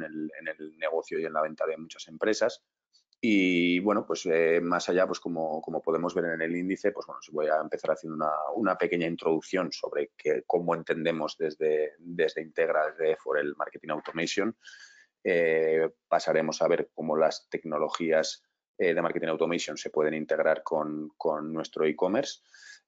en el, negocio y en la venta de muchas empresas. Y bueno, pues eh, más allá, pues como, podemos ver en el índice, pues bueno, voy a empezar haciendo una, pequeña introducción sobre cómo entendemos desde, desde Integra, desde for el Marketing Automation. Eh, pasaremos a ver cómo las tecnologías eh, de Marketing Automation se pueden integrar con, con nuestro e-commerce.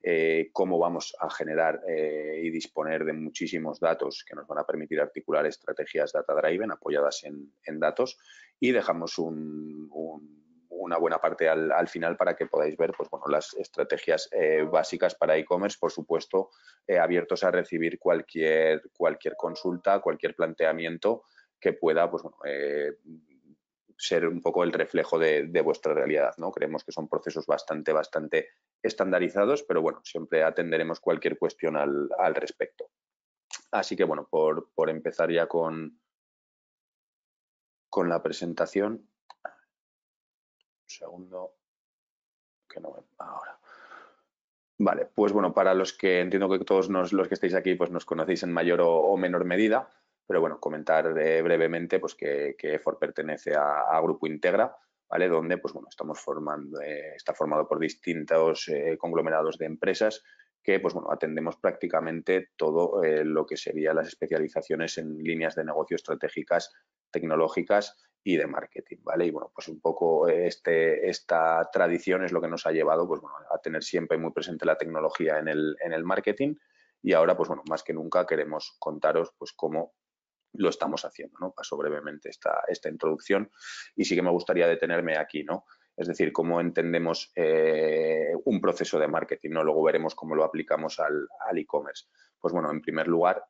Eh, cómo vamos a generar eh, y disponer de muchísimos datos que nos van a permitir articular estrategias data-driven apoyadas en, datos y dejamos una buena parte al, final para que podáis ver pues, bueno, las estrategias eh, básicas para e-commerce, por supuesto, abiertos a recibir cualquier, cualquier consulta, cualquier planteamiento que pueda pues, ser un poco el reflejo de, vuestra realidad, ¿no? Creemos que son procesos bastante, bastante estandarizados, pero bueno, siempre atenderemos cualquier cuestión al, respecto. Así que bueno, por, empezar ya con, con la presentación. Un segundo. Que no Ahora. Vale, pues bueno, para los que entiendo que todos los que estáis aquí pues nos conocéis en mayor o menor medida, pero bueno, comentar brevemente pues, que, que EFOR pertenece a, Grupo Integra, ¿vale? donde pues, bueno, estamos formando, eh, está formado por distintos eh, conglomerados de empresas que pues, bueno, atendemos prácticamente todo eh, lo que serían las especializaciones en líneas de negocio estratégicas, tecnológicas y de marketing, ¿vale? Y bueno, pues un poco este, esta tradición es lo que nos ha llevado pues, bueno, a tener siempre muy presente la tecnología en el, en el marketing y ahora, pues bueno, más que nunca queremos contaros pues cómo lo estamos haciendo, ¿no? Paso brevemente esta, esta introducción y sí que me gustaría detenerme aquí, ¿no? Es decir, cómo entendemos eh, un proceso de marketing, ¿no? Luego veremos cómo lo aplicamos al, e-commerce. Pues bueno, en primer lugar,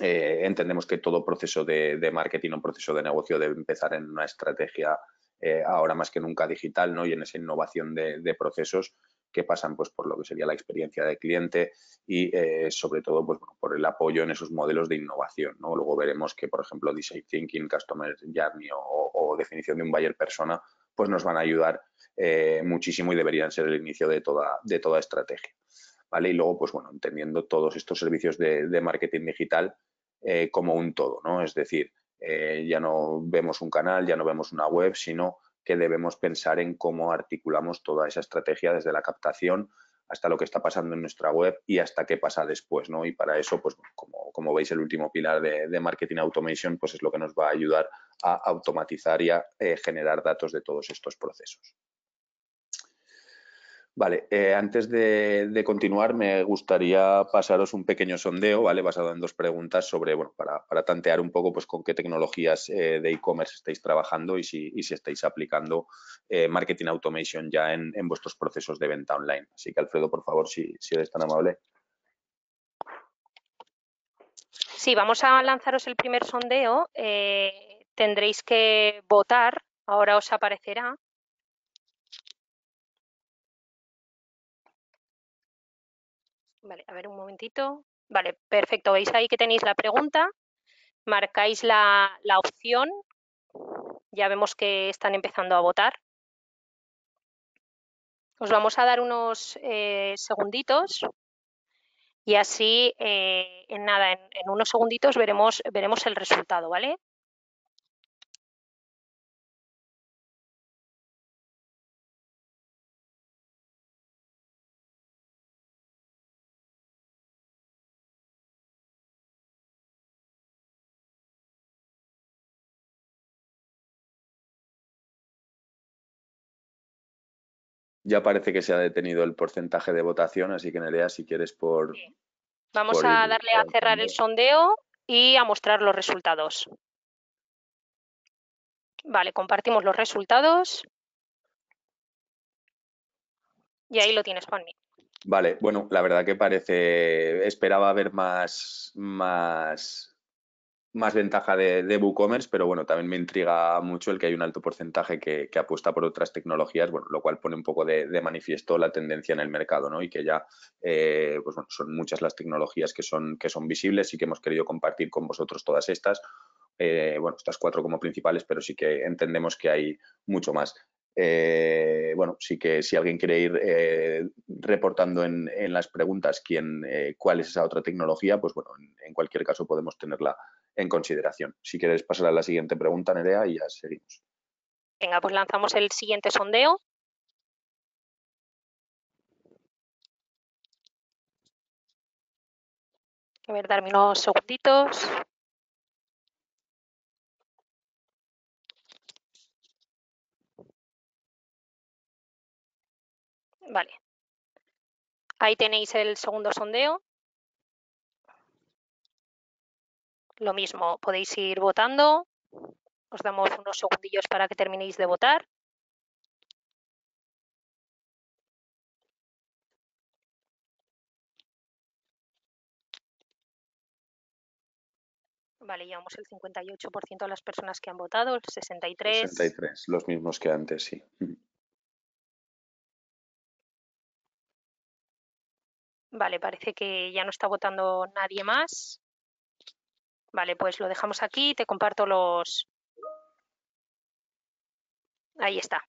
eh, entendemos que todo proceso de, marketing o proceso de negocio debe empezar en una estrategia eh, ahora más que nunca digital ¿no? y en esa innovación de procesos que pasan pues, por lo que sería la experiencia de cliente y eh, sobre todo pues, por el apoyo en esos modelos de innovación. ¿no? Luego veremos que, por ejemplo, Design Thinking, Customer Journey o, definición de un buyer persona pues nos van a ayudar eh, muchísimo y deberían ser el inicio de toda, de toda estrategia. ¿Vale? Y luego, pues bueno, entendiendo todos estos servicios de, marketing digital eh, como un todo, ¿no? Es decir, ya no vemos un canal, ya no vemos una web, sino que debemos pensar en cómo articulamos toda esa estrategia desde la captación hasta lo que está pasando en nuestra web y hasta qué pasa después, Y para eso, pues como, veis, el último pilar de, Marketing Automation, pues es lo que nos va a ayudar a automatizar y a eh, generar datos de todos estos procesos. Vale, eh, antes de, continuar me gustaría pasaros un pequeño sondeo, ¿vale? Basado en dos preguntas sobre, bueno, para, tantear un poco pues con qué tecnologías eh, de e-commerce estáis trabajando y si, estáis aplicando eh, marketing automation ya en, vuestros procesos de venta online. Así que Alfredo, por favor, si, si eres tan amable. Sí, vamos a lanzaros el primer sondeo. tendréis que votar, ahora os aparecerá a ver un momentito. Vale, perfecto. Veis ahí que tenéis la pregunta. Marcáis la, opción. Ya vemos que están empezando a votar. Os vamos a dar unos eh, segunditos y así, eh, en nada, en, unos segunditos veremos, veremos el resultado, ¿vale? Ya parece que se ha detenido el porcentaje de votación, así que Nerea, si quieres por... Vamos a darle a cerrar el sondeo y a mostrar los resultados. Vale, compartimos los resultados. Y ahí lo tienes, Juanmi. Vale, bueno, la verdad que parece, esperaba ver más, más más ventaja de, WooCommerce, pero bueno, también me intriga mucho el que hay un alto porcentaje que, apuesta por otras tecnologías, bueno, lo cual pone un poco de, manifiesto la tendencia en el mercado, ¿no? Y que ya, eh, pues son muchas las tecnologías que son, que son visibles y que hemos querido compartir con vosotros todas estas. Eh, bueno, estas cuatro como principales, pero sí que entendemos que hay mucho más. Eh, bueno, sí que si alguien quiere ir reportando en, las preguntas quién, cuál es esa otra tecnología, pues bueno, en cualquier caso podemos tenerla en consideración. Si quieres pasar a la siguiente pregunta, Nerea, y ya seguimos. Venga, pues lanzamos el siguiente sondeo. A ver, darme unos segunditos. Vale. Ahí tenéis el segundo sondeo. Lo mismo, podéis ir votando. Os damos unos segundillos para que terminéis de votar. Vale, llevamos el 58% de las personas que han votado, el 63. 63, los mismos que antes, sí. Vale, parece que ya no está votando nadie más. Vale, pues lo dejamos aquí te comparto los... Ahí está.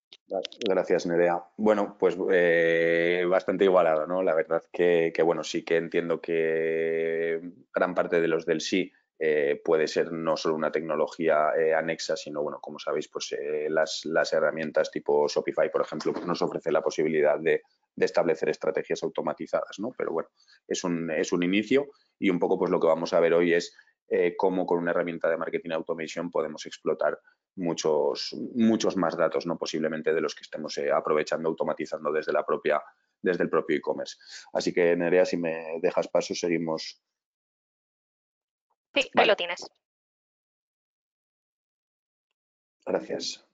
Gracias, Nerea. Bueno, pues eh, bastante igualado, ¿no? La verdad que, bueno, sí que entiendo que gran parte de los del sí eh, puede ser no solo una tecnología eh, anexa, sino, bueno, como sabéis, pues las, herramientas tipo Shopify, por ejemplo, nos ofrece la posibilidad de, establecer estrategias automatizadas, ¿no? Pero bueno, es un, es un, inicio y un poco pues lo que vamos a ver hoy es eh, cómo con una herramienta de marketing automation podemos explotar muchos, muchos más datos, ¿no? posiblemente de los que estemos eh, aprovechando, automatizando desde, la propia, desde el propio e-commerce. Así que, Nerea, si me dejas paso, seguimos. Sí, ahí lo tienes. Gracias.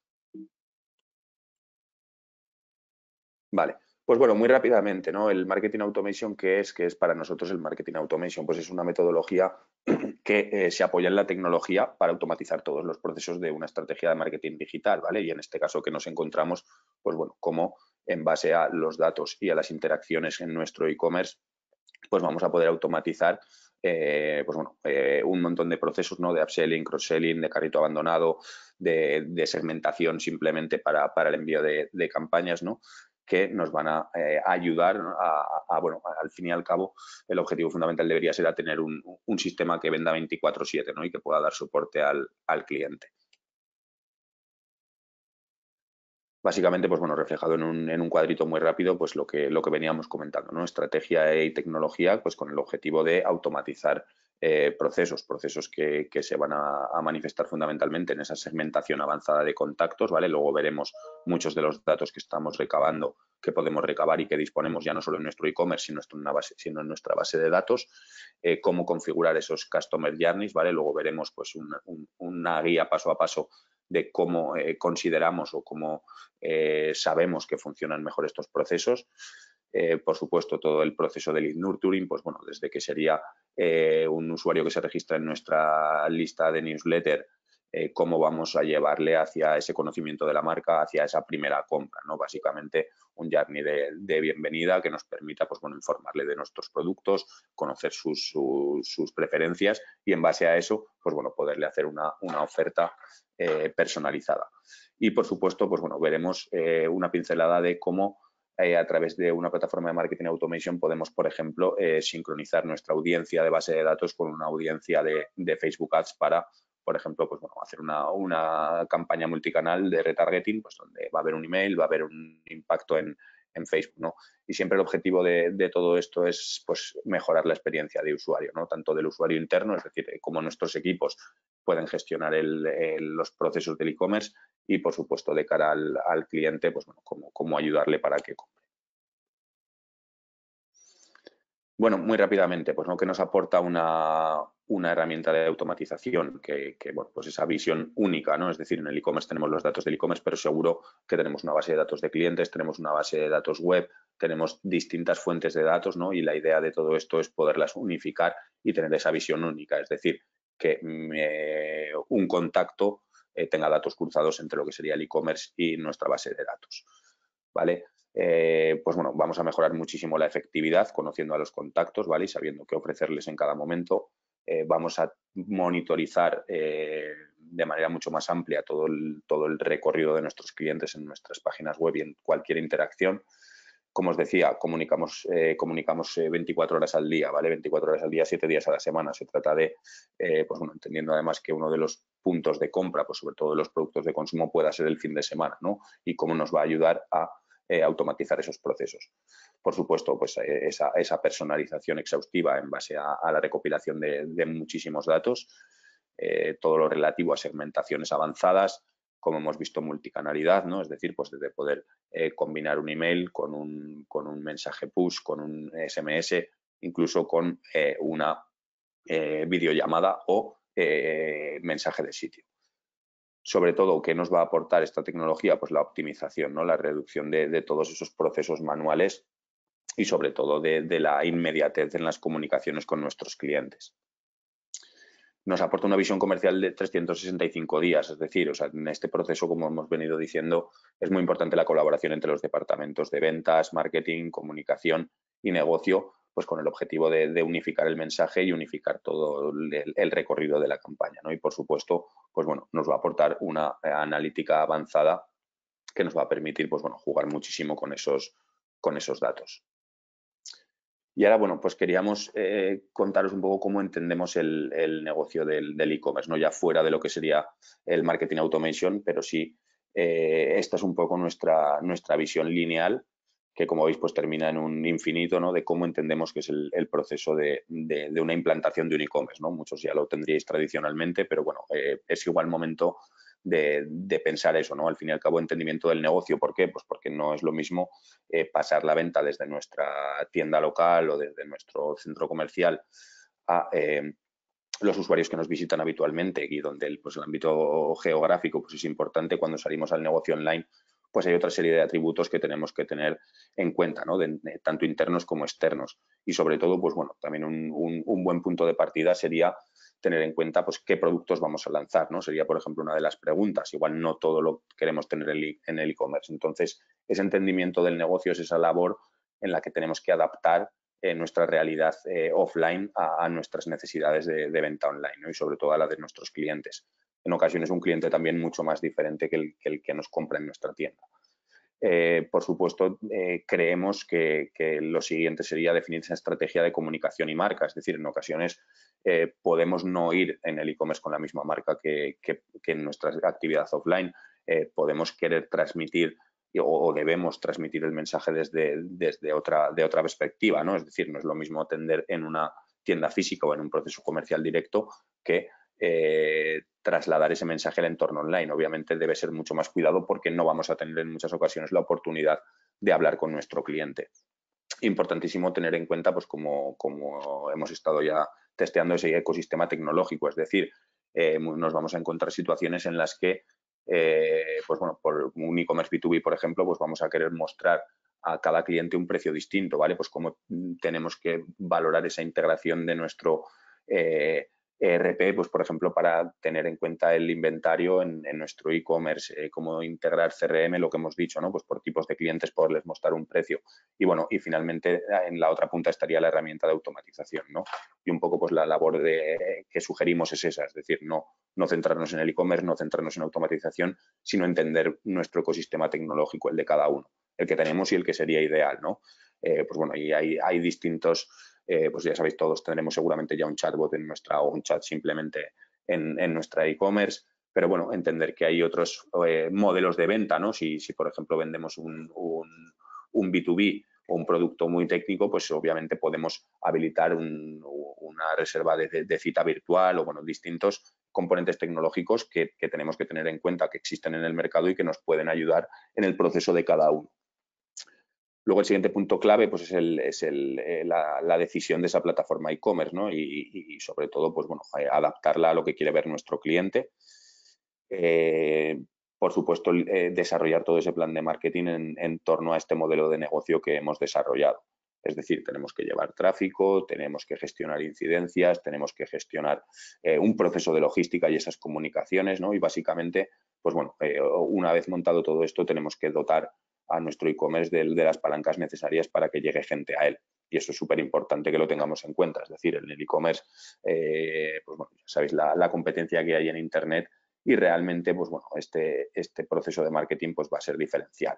Vale. Pues bueno, muy rápidamente, ¿no? El marketing automation, ¿qué es? ¿Qué es para nosotros el marketing automation? Pues es una metodología que eh, se apoya en la tecnología para automatizar todos los procesos de una estrategia de marketing digital, ¿vale? Y en este caso que nos encontramos, pues bueno, como en base a los datos y a las interacciones en nuestro e-commerce, pues vamos a poder automatizar eh, pues bueno, eh, un montón de procesos ¿no? de upselling, cross-selling, de carrito abandonado, de, segmentación simplemente para, el envío de, campañas, ¿no? que nos van a eh, ayudar a, bueno, al fin y al cabo, el objetivo fundamental debería ser a tener un, sistema que venda 24-7 y que pueda dar soporte al, cliente. básicamente, pues bueno, reflejado en un, cuadrito muy rápido, pues lo que, lo que veníamos comentando, ¿no? Estrategia y e tecnología, pues con el objetivo de automatizar eh, procesos, procesos que, se van a, manifestar fundamentalmente en esa segmentación avanzada de contactos, ¿vale? Luego veremos muchos de los datos que estamos recabando, que podemos recabar y que disponemos ya no solo en nuestro e-commerce, sino, sino, en nuestra base de datos, eh, cómo configurar esos customer journeys, ¿vale? Luego veremos pues una, guía paso a paso de cómo eh, consideramos o cómo sabemos que funcionan mejor estos procesos. Eh, por supuesto, todo el proceso del nurturing, pues bueno, desde que sería eh, un usuario que se registra en nuestra lista de newsletter, eh, cómo vamos a llevarle hacia ese conocimiento de la marca, hacia esa primera compra, ¿no? Básicamente un journey de, bienvenida que nos permita, pues bueno, informarle de nuestros productos, conocer sus, preferencias y en base a eso, pues bueno, poderle hacer una, una oferta personalizada. Y por supuesto, pues bueno, veremos una pincelada de cómo eh, a través de una plataforma de marketing automation podemos, por ejemplo, eh, sincronizar nuestra audiencia de base de datos con una audiencia de, Facebook Ads para, por ejemplo, pues, bueno, hacer una, campaña multicanal de retargeting, pues donde va a haber un email, va a haber un impacto en, Facebook, Y siempre el objetivo de, de, todo esto es, pues, mejorar la experiencia de usuario, ¿no? Tanto del usuario interno, es decir, eh, como nuestros equipos pueden gestionar los procesos del e-commerce y, por supuesto, de cara al, cliente, pues bueno, cómo, ayudarle para que compre. Bueno, muy rápidamente, pues ¿no? que nos aporta una, herramienta de automatización que, que bueno, pues esa visión única, ¿no? Es decir, en el e-commerce tenemos los datos del e-commerce, pero seguro que tenemos una base de datos de clientes, tenemos una base de datos web, tenemos distintas fuentes de datos, ¿no? Y la idea de todo esto es poderlas unificar y tener esa visión única, es decir, que un contacto eh, tenga datos cruzados entre lo que sería el e-commerce y nuestra base de datos. ¿Vale? Eh, pues bueno, vamos a mejorar muchísimo la efectividad conociendo a los contactos, ¿vale? Y sabiendo qué ofrecerles en cada momento. Eh, vamos a monitorizar de manera mucho más amplia todo el, todo el recorrido de nuestros clientes en nuestras páginas web y en cualquier interacción como os decía, comunicamos, eh, comunicamos 24 eh, horas al día, ¿vale? 24 horas al día, 7 días a la semana. Se trata de, eh, pues bueno, entendiendo además que uno de los puntos de compra, pues sobre todo de los productos de consumo, pueda ser el fin de semana, ¿no? Y cómo nos va a ayudar a automatizar esos procesos. Por supuesto, pues esa, esa personalización exhaustiva en base a, la recopilación de muchísimos datos, todo lo relativo a segmentaciones avanzadas, como hemos visto, multicanalidad, ¿no? Es decir, pues desde poder eh, combinar un email con un, mensaje push, con un SMS, incluso con eh, una eh, videollamada o mensaje de sitio. Sobre todo, ¿qué nos va a aportar esta tecnología? Pues la optimización, ¿no? La reducción de, todos esos procesos manuales y sobre todo de la inmediatez en las comunicaciones con nuestros clientes nos aporta una visión comercial de 365 días. Es decir, o sea, en este proceso, como hemos venido diciendo, es muy importante la colaboración entre los departamentos de ventas, marketing, comunicación y negocio, pues con el objetivo de, unificar el mensaje y unificar todo el, recorrido de la campaña. Y por supuesto, pues bueno, nos va a aportar una eh, analítica avanzada que nos va a permitir pues bueno, jugar muchísimo con esos, con esos datos. Y ahora, bueno, pues queríamos eh, contaros un poco cómo entendemos el, negocio del e-commerce, no ya fuera de lo que sería el marketing automation, pero sí eh, esta es un poco nuestra, nuestra visión lineal, que como veis, pues termina en un infinito, ¿no? De cómo entendemos que es el, proceso de, una implantación de un e-commerce, ¿no? Muchos ya lo tendríais tradicionalmente, pero bueno, eh, es igual momento de, pensar eso, ¿no? Al fin y al cabo, entendimiento del negocio. ¿Por qué? Pues porque no es lo mismo eh, pasar la venta desde nuestra tienda local o desde nuestro centro comercial a eh, los usuarios que nos visitan habitualmente y donde el, pues, el ámbito geográfico pues, es importante cuando salimos al negocio online pues hay otra serie de atributos que tenemos que tener en cuenta, ¿no? tanto internos como externos. Y sobre todo, pues bueno, también un buen punto de partida sería tener en cuenta pues, qué productos vamos a lanzar. ¿no? Sería, por ejemplo, una de las preguntas. Igual no todo lo queremos tener en el e, e-commerce. Entonces, ese entendimiento del negocio es esa labor en la que tenemos que adaptar eh, nuestra realidad eh, offline a, nuestras necesidades de, venta online y sobre todo a la de nuestros clientes. En ocasiones un cliente también mucho más diferente que, el que nos compra en nuestra tienda. Eh, por supuesto, eh, creemos que, lo siguiente sería definir esa estrategia de comunicación y marca. Es decir, en ocasiones eh, podemos no ir en el e-commerce con la misma marca que, en nuestra actividad offline. podemos querer transmitir o, debemos transmitir el mensaje desde, desde otra, de otra perspectiva. ¿no? Es decir, no es lo mismo atender en una tienda física o en un proceso comercial directo que eh, trasladar ese mensaje al entorno online. Obviamente debe ser mucho más cuidado porque no vamos a tener en muchas ocasiones la oportunidad de hablar con nuestro cliente. Importantísimo tener en cuenta, pues como, hemos estado ya testeando ese ecosistema tecnológico, es decir, eh, nos vamos a encontrar situaciones en las que, eh, pues bueno, por un e-commerce B2B, por ejemplo, pues vamos a querer mostrar a cada cliente un precio distinto, ¿vale? Pues cómo mm, tenemos que valorar esa integración de nuestro ERP, pues por ejemplo, para tener en cuenta el inventario en, nuestro e-commerce, eh, cómo integrar CRM, lo que hemos dicho, ¿no? Pues por tipos de clientes poderles mostrar un precio. Y bueno, y finalmente eh, en la otra punta estaría la herramienta de automatización, ¿no? Y un poco pues la labor de, eh, que sugerimos es esa, es decir, no, no centrarnos en el e-commerce, no centrarnos en automatización, sino entender nuestro ecosistema tecnológico, el de cada uno, el que tenemos y el que sería ideal, ¿no? pues bueno, y hay, hay distintos eh, pues ya sabéis todos, tendremos seguramente ya un chatbot en nuestra o un chat simplemente en, en nuestra e-commerce. Pero bueno, entender que hay otros eh, modelos de venta, ¿no? Si, por ejemplo, vendemos un, un, B2B o un producto muy técnico, pues obviamente podemos habilitar una reserva de, cita virtual o, bueno, distintos componentes tecnológicos que tenemos que tener en cuenta que existen en el mercado y que nos pueden ayudar en el proceso de cada uno. Luego el siguiente punto clave pues, es, eh, la, decisión de esa plataforma e-commerce ¿no? y, sobre todo pues, bueno, eh, adaptarla a lo que quiere ver nuestro cliente. Eh, por supuesto, desarrollar todo ese plan de marketing en, en, torno a este modelo de negocio que hemos desarrollado. Es decir, tenemos que llevar tráfico, tenemos que gestionar incidencias, tenemos que gestionar un proceso de logística y esas comunicaciones, ¿no? Y básicamente, pues bueno, una vez montado todo esto, tenemos que dotar a nuestro e-commerce de, las palancas necesarias para que llegue gente a él. Y eso es súper importante que lo tengamos en cuenta. Es decir, en el e-commerce, eh, pues ya sabéis la, competencia que hay en Internet y realmente, pues bueno, este, este proceso de marketing pues va a ser diferencial.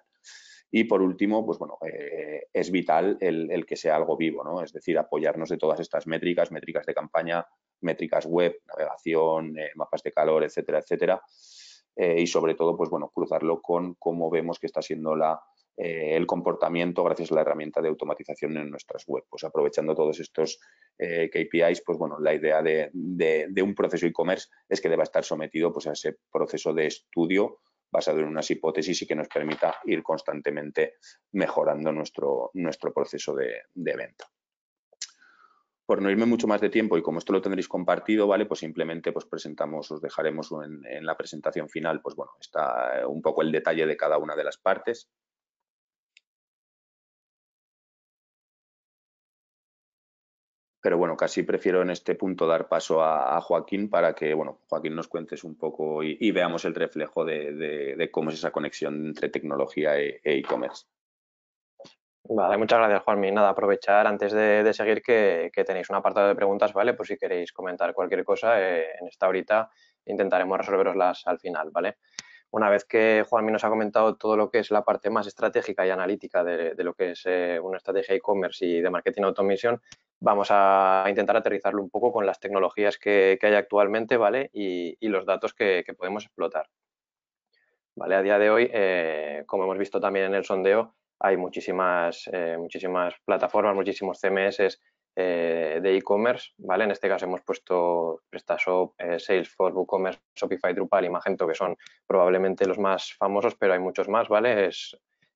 Y por último, pues bueno, eh, es vital el, que sea algo vivo, ¿no? Es decir, apoyarnos de todas estas métricas, métricas de campaña, métricas web, navegación, eh, mapas de calor, etcétera, etcétera, eh, y sobre todo, pues bueno, cruzarlo con cómo vemos que está siendo la, eh, el comportamiento gracias a la herramienta de automatización en nuestras web. Pues aprovechando todos estos eh, KPIs, pues bueno, la idea de, un proceso e-commerce es que deba estar sometido pues, a ese proceso de estudio basado en unas hipótesis y que nos permita ir constantemente mejorando nuestro, nuestro proceso de, de venta por no irme mucho más de tiempo y como esto lo tendréis compartido, ¿vale? Pues simplemente pues presentamos, os dejaremos en, la presentación final, pues bueno, está eh, un poco el detalle de cada una de las partes. Pero bueno, casi prefiero en este punto dar paso a, Joaquín para que, bueno, Joaquín nos cuentes un poco y, veamos el reflejo de, cómo es esa conexión entre tecnología e, e e-commerce. Vale, muchas gracias, Juanmi. Nada, aprovechar antes de, seguir que, tenéis un apartado de preguntas, ¿vale? Por si queréis comentar cualquier cosa, eh, en esta horita intentaremos resolveroslas al final, ¿vale? Una vez que Juanmi nos ha comentado todo lo que es la parte más estratégica y analítica de, lo que es eh, una estrategia e-commerce y de marketing automation, vamos a intentar aterrizarlo un poco con las tecnologías que, hay actualmente, ¿vale? Y, los datos que, podemos explotar. ¿Vale? A día de hoy, eh, como hemos visto también en el sondeo, hay muchísimas, eh, muchísimas plataformas, muchísimos CMS eh, de e-commerce, ¿vale? En este caso hemos puesto PrestaShop, eh, Salesforce, WooCommerce, Shopify, Drupal y Magento, que son probablemente los más famosos, pero hay muchos más, ¿vale?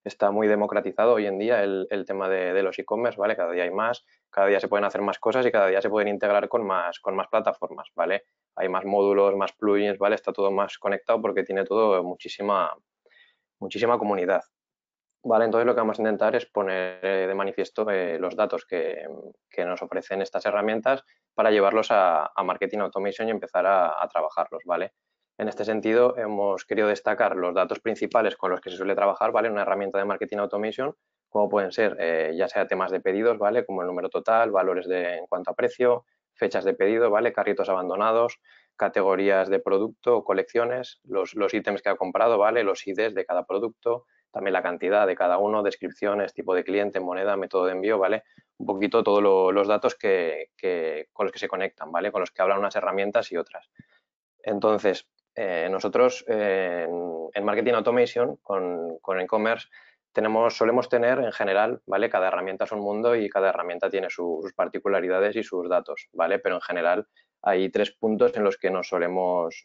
está muy democratizado hoy en día el, tema de, los e-commerce, ¿vale? Cada día hay más, cada día se pueden hacer más cosas y cada día se pueden integrar con más, con más plataformas, ¿vale? Hay más módulos, más plugins, ¿vale? Está todo más conectado porque tiene todo muchísima, muchísima comunidad, Vale, entonces lo que vamos a intentar es poner eh, de manifiesto eh, los datos que, nos ofrecen estas herramientas para llevarlos a, Marketing Automation y empezar a, trabajarlos, ¿vale? En este sentido, hemos querido destacar los datos principales con los que se suele trabajar, ¿vale? Una herramienta de Marketing Automation, como pueden ser eh, ya sea temas de pedidos, ¿vale? Como el número total, valores de, en cuanto a precio, fechas de pedido, ¿vale? Carritos abandonados, categorías de producto o colecciones, los, los ítems que ha comprado, ¿vale? Los IDs de cada producto, también la cantidad de cada uno, descripciones, tipo de cliente, moneda, método de envío, ¿vale? Un poquito todos los datos que, con los que se conectan, ¿vale? Con los que hablan unas herramientas y otras. Entonces, eh, nosotros eh, en, Marketing Automation, con, e-commerce, tenemos, solemos tener en general, ¿vale? Cada herramienta es un mundo y cada herramienta tiene sus particularidades y sus datos, ¿vale? Pero en general hay tres puntos en los que nos solemos,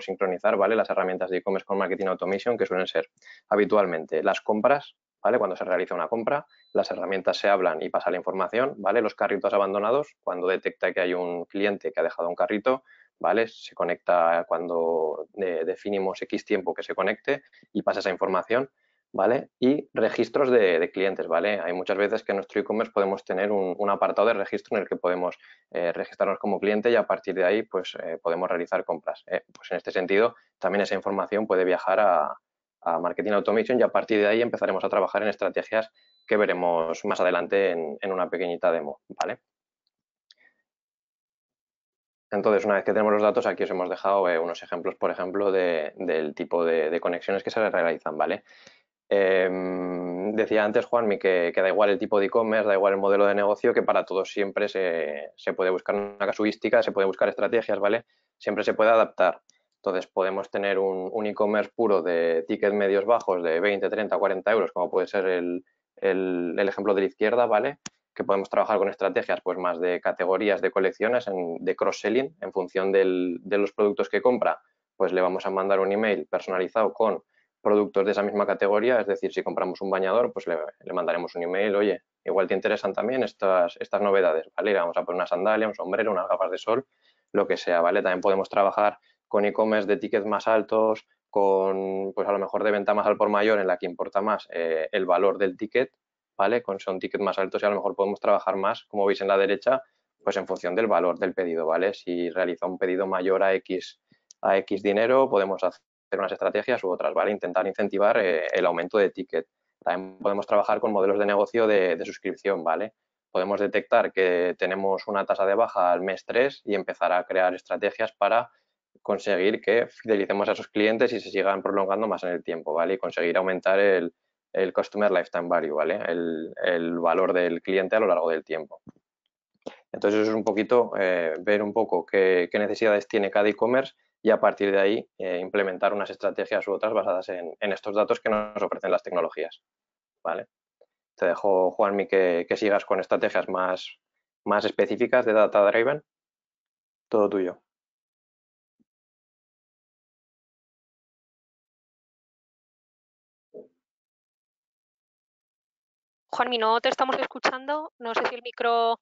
sincronizar, ¿vale? Las herramientas de e-commerce con marketing automation que suelen ser habitualmente las compras, ¿vale? Cuando se realiza una compra, las herramientas se hablan y pasa la información, ¿vale? Los carritos abandonados, cuando detecta que hay un cliente que ha dejado un carrito, ¿vale? Se conecta cuando eh, definimos X tiempo que se conecte y pasa esa información. ¿vale? Y registros de, clientes, ¿vale? Hay muchas veces que en nuestro e-commerce podemos tener un, apartado de registro en el que podemos eh, registrarnos como cliente y a partir de ahí, pues, eh, podemos realizar compras. Eh, pues en este sentido, también esa información puede viajar a, Marketing Automation y a partir de ahí empezaremos a trabajar en estrategias que veremos más adelante en, una pequeñita demo, ¿vale? Entonces, una vez que tenemos los datos, aquí os hemos dejado unos ejemplos, por ejemplo, del tipo de, de conexiones que se realizan, ¿vale? Em, decía antes, Juanmi, que, que, da igual el tipo de e-commerce, da igual el modelo de negocio, que para todos siempre se, puede buscar una casuística, se puede buscar estrategias, ¿vale? Siempre se puede adaptar. Entonces, podemos tener un, e-commerce puro de tickets medios bajos de 20, 30, 40 euros, como puede ser el, ejemplo de la izquierda, ¿vale? Que podemos trabajar con estrategias pues más de categorías, de colecciones, de cross-selling, en función de los productos que compra, pues le vamos a mandar un email personalizado con productos de esa misma categoría, es decir, si compramos un bañador, pues le, mandaremos un email, oye, igual te interesan también estas, estas novedades, ¿vale? vamos a poner una sandalia, un sombrero, unas gafas de sol, lo que sea, ¿vale? También podemos trabajar con e-commerce de tickets más altos, con, pues a lo mejor de venta más al por mayor, en la que importa más eh, el valor del ticket, ¿vale? Con son tickets más altos y a lo mejor podemos trabajar más, como veis en la derecha, pues en función del valor del pedido, ¿vale? Si realiza un pedido mayor a X, a X dinero, podemos hacer unas estrategias u otras, ¿vale? Intentar incentivar eh, el aumento de ticket. También podemos trabajar con modelos de negocio de, suscripción, ¿vale? Podemos detectar que tenemos una tasa de baja al mes 3 y empezar a crear estrategias para conseguir que fidelicemos a esos clientes y se sigan prolongando más en el tiempo, ¿vale? Y conseguir aumentar el, Customer Lifetime Value, ¿vale? El, valor del cliente a lo largo del tiempo. Entonces, eso es un poquito eh, ver un poco qué necesidades tiene cada e-commerce y a partir de ahí eh, implementar unas estrategias u otras basadas en, estos datos que nos ofrecen las tecnologías. ¿vale? Te dejo, Juanmi, que, que sigas con estrategias más, más específicas de Data Driven. Todo tuyo. Juanmi, no te estamos escuchando. No sé si el micro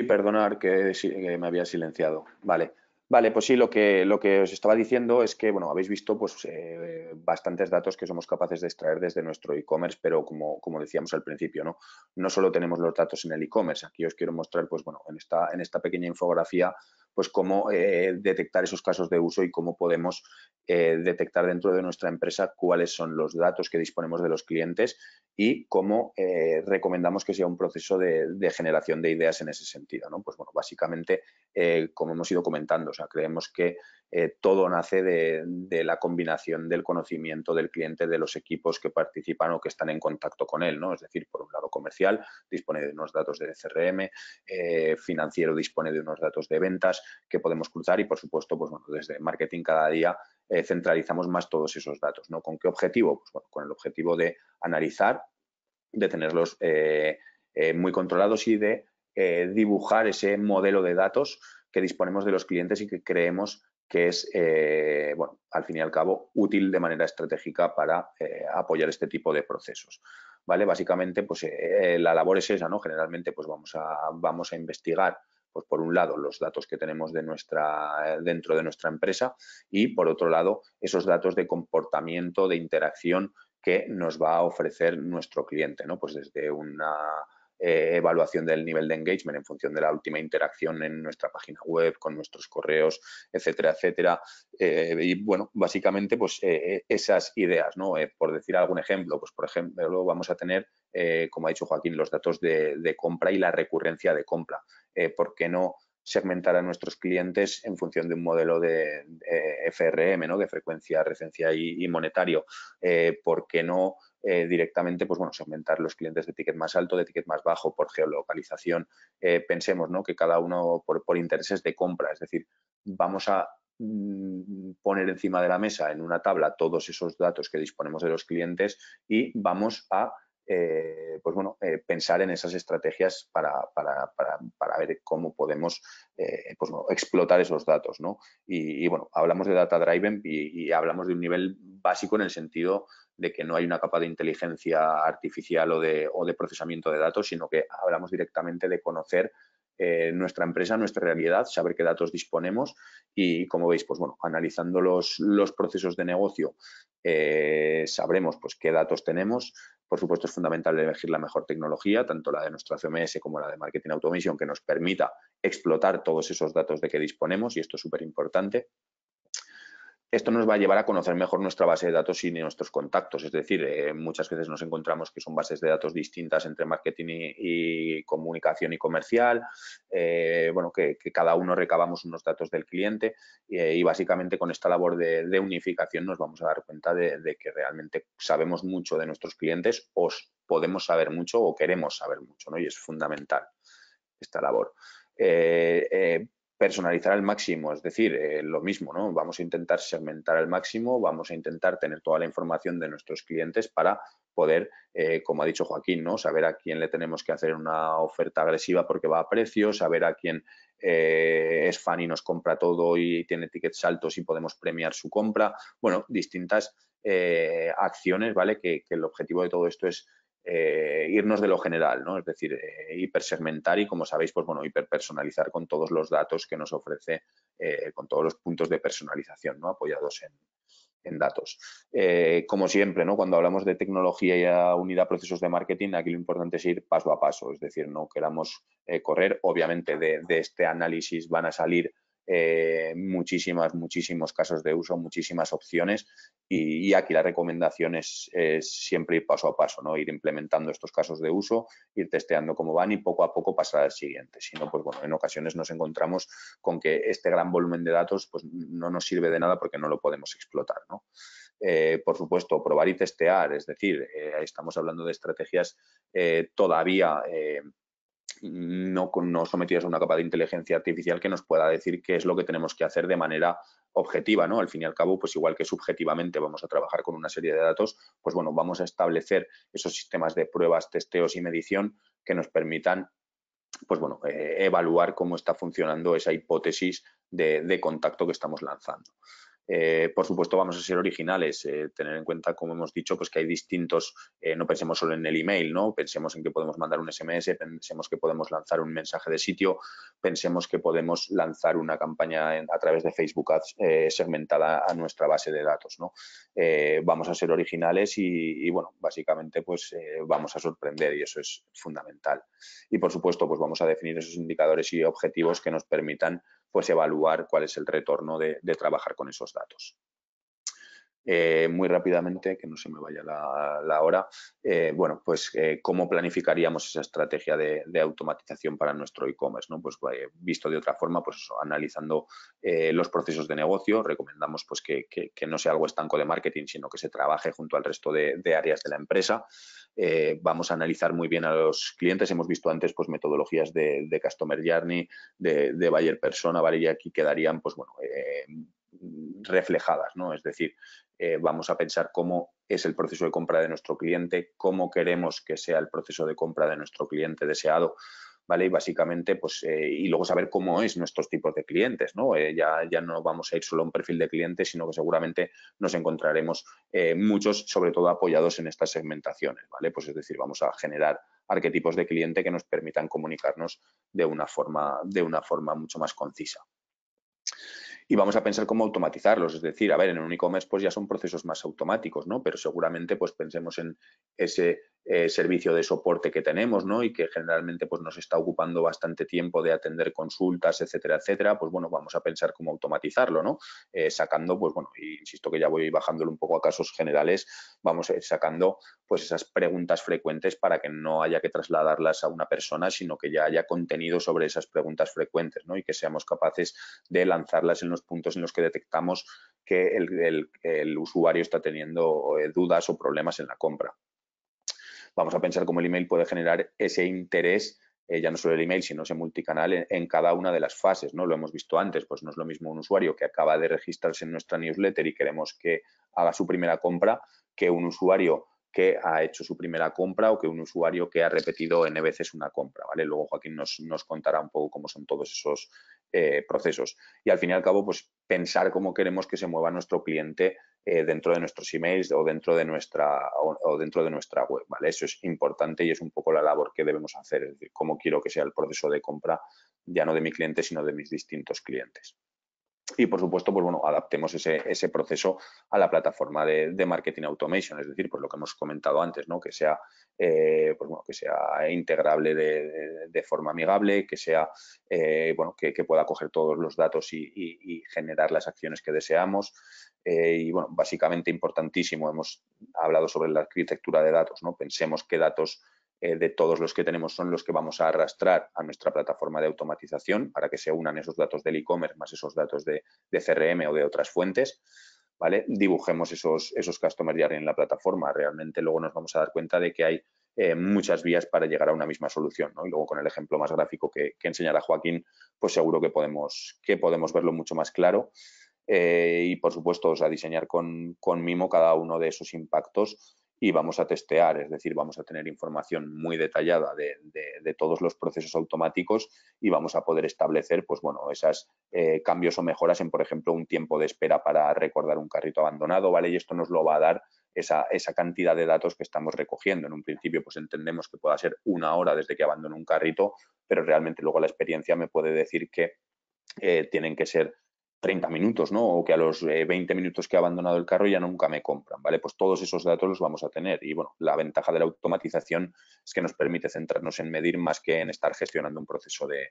y perdonar que, me había silenciado. Vale. Vale, pues sí, lo que, lo que os estaba diciendo es que, bueno, habéis visto pues, eh, bastantes datos que somos capaces de extraer desde nuestro e-commerce, pero como, como decíamos al principio, ¿no? No solo tenemos los datos en el e-commerce. Aquí os quiero mostrar, pues bueno, en esta, en esta pequeña infografía, pues cómo eh, detectar esos casos de uso y cómo podemos eh, detectar dentro de nuestra empresa cuáles son los datos que disponemos de los clientes y cómo eh, recomendamos que sea un proceso de, generación de ideas en ese sentido. Pues bueno, básicamente, como hemos ido comentando, o sea, creemos que eh, todo nace de, la combinación del conocimiento del cliente, de los equipos que participan o que están en contacto con él, ¿no? Es decir, por un lado comercial, dispone de unos datos de CRM, eh, financiero dispone de unos datos de ventas que podemos cruzar y, por supuesto, pues desde marketing cada día eh, centralizamos más todos esos datos, ¿no? ¿Con qué objetivo? Pues bueno, con el objetivo de analizar, de tenerlos muy controlados y de dibujar ese modelo de datos que disponemos de los clientes y que creemos que es, eh, bueno, al fin y al cabo, útil de manera estratégica para eh, apoyar este tipo de procesos. ¿Vale? Básicamente, pues eh, la labor es esa, ¿no? Generalmente, pues vamos a, vamos a investigar, pues por un lado, los datos que tenemos de nuestra, dentro de nuestra empresa y, por otro lado, esos datos de comportamiento, de interacción que nos va a ofrecer nuestro cliente, ¿no? Pues desde una eh, evaluación del nivel de engagement en función de la última interacción en nuestra página web, con nuestros correos, etcétera, etcétera. Eh, y bueno, básicamente pues eh, esas ideas, ¿no? por decir algún ejemplo, pues por ejemplo vamos a tener, como ha dicho Joaquín, los datos de, compra y la recurrencia de compra. ¿Por qué no segmentar a nuestros clientes en función de un modelo de, FRM, ¿no? de frecuencia, recencia y, monetario. ¿Por qué no eh, directamente, pues bueno, segmentar los clientes de ticket más alto, de ticket más bajo, por geolocalización. Eh, pensemos, ¿no? Que cada uno por, intereses de compra, es decir, vamos a mm, poner encima de la mesa en una tabla todos esos datos que disponemos de los clientes y vamos a eh, pues bueno, pensar en esas estrategias para, ver cómo podemos pues, explotar esos datos. ¿no? Y, bueno, hablamos de data driven y, hablamos de un nivel básico en el sentido de que no hay una capa de inteligencia artificial o de, procesamiento de datos, sino que hablamos directamente de conocer eh, nuestra empresa, nuestra realidad, saber qué datos disponemos y, como veis, pues bueno, analizando los, los procesos de negocio eh, sabremos pues qué datos tenemos. Por supuesto, es fundamental elegir la mejor tecnología, tanto la de nuestra CMS como la de Marketing Automation, que nos permita explotar todos esos datos de que disponemos y esto es súper importante esto nos va a llevar a conocer mejor nuestra base de datos y nuestros contactos. Es decir, eh, muchas veces nos encontramos que son bases de datos distintas entre marketing y, comunicación y comercial. Eh, bueno, que, cada uno recabamos unos datos del cliente eh, y básicamente con esta labor de, unificación nos vamos a dar cuenta de, que realmente sabemos mucho de nuestros clientes o podemos saber mucho o queremos saber mucho, ¿no? Y es fundamental esta labor personalizar al máximo, es decir, eh, lo mismo, ¿no? Vamos a intentar segmentar al máximo, vamos a intentar tener toda la información de nuestros clientes para poder, eh, como ha dicho Joaquín, ¿no? Saber a quién le tenemos que hacer una oferta agresiva porque va a precio, saber a quién eh, es fan y nos compra todo y tiene tickets altos y podemos premiar su compra. Bueno, distintas acciones, ¿vale? que el objetivo de todo esto es eh, irnos de lo general, ¿no? Es decir, hiper eh, hipersegmentar y, como sabéis, pues bueno, hiperpersonalizar con todos los datos que nos ofrece, eh, con todos los puntos de personalización, ¿no? Apoyados en, datos. como siempre, Cuando hablamos de tecnología y unidad a procesos de marketing, aquí lo importante es ir paso a paso, es decir, no queramos correr. Obviamente, de este análisis van a salir eh, muchísimas, muchísimos casos de uso, muchísimas opciones y, aquí la recomendación es, siempre ir paso a paso, ¿no? ir implementando estos casos de uso, ir testeando cómo van y poco a poco pasar al siguiente. Si no, pues bueno, en ocasiones nos encontramos con que este gran volumen de datos pues, no nos sirve de nada porque no lo podemos explotar. Eh, por supuesto, probar y testear, es decir, eh, estamos hablando de estrategias todavía no, no sometidos a una capa de inteligencia artificial que nos pueda decir qué es lo que tenemos que hacer de manera objetiva, ¿no? Al fin y al cabo, pues igual que subjetivamente vamos a trabajar con una serie de datos, pues bueno, vamos a establecer esos sistemas de pruebas, testeos y medición que nos permitan pues bueno, eh, evaluar cómo está funcionando esa hipótesis de contacto que estamos lanzando. Eh, por supuesto, vamos a ser originales, eh, tener en cuenta, como hemos dicho, pues que hay distintos, eh, no pensemos solo en el email, ¿no? Pensemos en que podemos mandar un SMS, pensemos que podemos lanzar un mensaje de sitio, pensemos que podemos lanzar una campaña a través de Facebook Ads segmentada a nuestra base de datos, ¿no? vamos a ser originales y, y bueno, básicamente pues vamos a sorprender y eso es fundamental. Y por supuesto, pues vamos a definir esos indicadores y objetivos que nos permitan pues evaluar cuál es el retorno de, trabajar con esos datos. Eh, muy rápidamente, que no se me vaya la, hora, eh, bueno, pues eh, cómo planificaríamos esa estrategia de, automatización para nuestro e-commerce, ¿no? Pues visto de otra forma, pues analizando los procesos de negocio, recomendamos pues que, no sea algo estanco de marketing, sino que se trabaje junto al resto de áreas de la empresa. Eh, vamos a analizar muy bien a los clientes. Hemos visto antes pues, metodologías de, Customer Journey, de, Bayer Persona, ¿vale? Y aquí quedarían, pues bueno, eh, reflejadas, ¿no? Es decir, eh, vamos a pensar cómo es el proceso de compra de nuestro cliente, cómo queremos que sea el proceso de compra de nuestro cliente deseado ¿vale? Y básicamente, pues, eh, y luego saber cómo es nuestros tipos de clientes, ¿no? Eh, ya, ya no vamos a ir solo a un perfil de cliente, sino que seguramente nos encontraremos eh, muchos, sobre todo apoyados en estas segmentaciones, ¿vale? Pues es decir, vamos a generar arquetipos de cliente que nos permitan comunicarnos de una forma, de una forma mucho más concisa y vamos a pensar cómo automatizarlos. Es decir, a ver, en un único mes pues ya son procesos más automáticos, ¿no? Pero seguramente pues pensemos en ese eh, servicio de soporte que tenemos, ¿no? Y que generalmente pues nos está ocupando bastante tiempo de atender consultas, etcétera, etcétera. Pues bueno, vamos a pensar cómo automatizarlo, ¿no? Eh, sacando, pues bueno, insisto que ya voy bajándolo un poco a casos generales, vamos sacando pues esas preguntas frecuentes para que no haya que trasladarlas a una persona, sino que ya haya contenido sobre esas preguntas frecuentes, ¿no? Y que seamos capaces de lanzarlas en los puntos en los que detectamos que el, usuario está teniendo eh, dudas o problemas en la compra. Vamos a pensar cómo el email puede generar ese interés eh, ya no solo el email, sino ese multicanal en, cada una de las fases, ¿no? Lo hemos visto antes, pues no es lo mismo un usuario que acaba de registrarse en nuestra newsletter y queremos que haga su primera compra que un usuario que ha hecho su primera compra o que un usuario que ha repetido n veces una compra, ¿vale? Luego Joaquín nos contará un poco cómo son todos esos, eh, procesos. Y al fin y al cabo, pues pensar cómo queremos que se mueva nuestro cliente eh, dentro de nuestros emails o dentro de nuestra dentro de nuestra web, Eso es importante y es un poco la labor que debemos hacer, es decir, cómo quiero que sea el proceso de compra ya no de mi cliente, sino de mis distintos clientes y por supuesto, pues bueno, adaptemos ese, proceso a la plataforma de, marketing automation, es decir, por pues, lo que hemos comentado antes, ¿no? Que sea, eh, pues, que sea integrable de, forma amigable, que sea, eh, bueno, que, que, pueda coger todos los datos y, generar las acciones que deseamos. Eh, y bueno, básicamente importantísimo, hemos hablado sobre la arquitectura de datos, ¿no? Pensemos qué datos eh, de todos los que tenemos son los que vamos a arrastrar a nuestra plataforma de automatización para que se unan esos datos del e-commerce más esos datos de, CRM o de otras fuentes. ¿Vale? Dibujemos esos, esos customer en la plataforma. Realmente luego nos vamos a dar cuenta de que hay eh, muchas vías para llegar a una misma solución. Y luego con el ejemplo más gráfico que, que, enseñará Joaquín, pues seguro que podemos, que podemos verlo mucho más claro. Eh, y por supuesto, diseñar con mimo cada uno de esos impactos y vamos a testear, es decir, vamos a tener información muy detallada de, todos los procesos automáticos y vamos a poder establecer, pues bueno, esos eh, cambios o mejoras en, por ejemplo, un tiempo de espera para recordar un carrito abandonado, ¿vale? Y esto nos lo va a dar esa, esa, cantidad de datos que estamos recogiendo. En un principio, pues entendemos que pueda ser una hora desde que abandono un carrito, pero realmente luego la experiencia me puede decir que eh, tienen que ser 30 minutos, ¿no? O que a los 20 eh, minutos que ha abandonado el carro ya nunca me compran, ¿vale? Pues todos esos datos los vamos a tener. Y bueno, la ventaja de la automatización es que nos permite centrarnos en medir más que en estar gestionando un proceso de,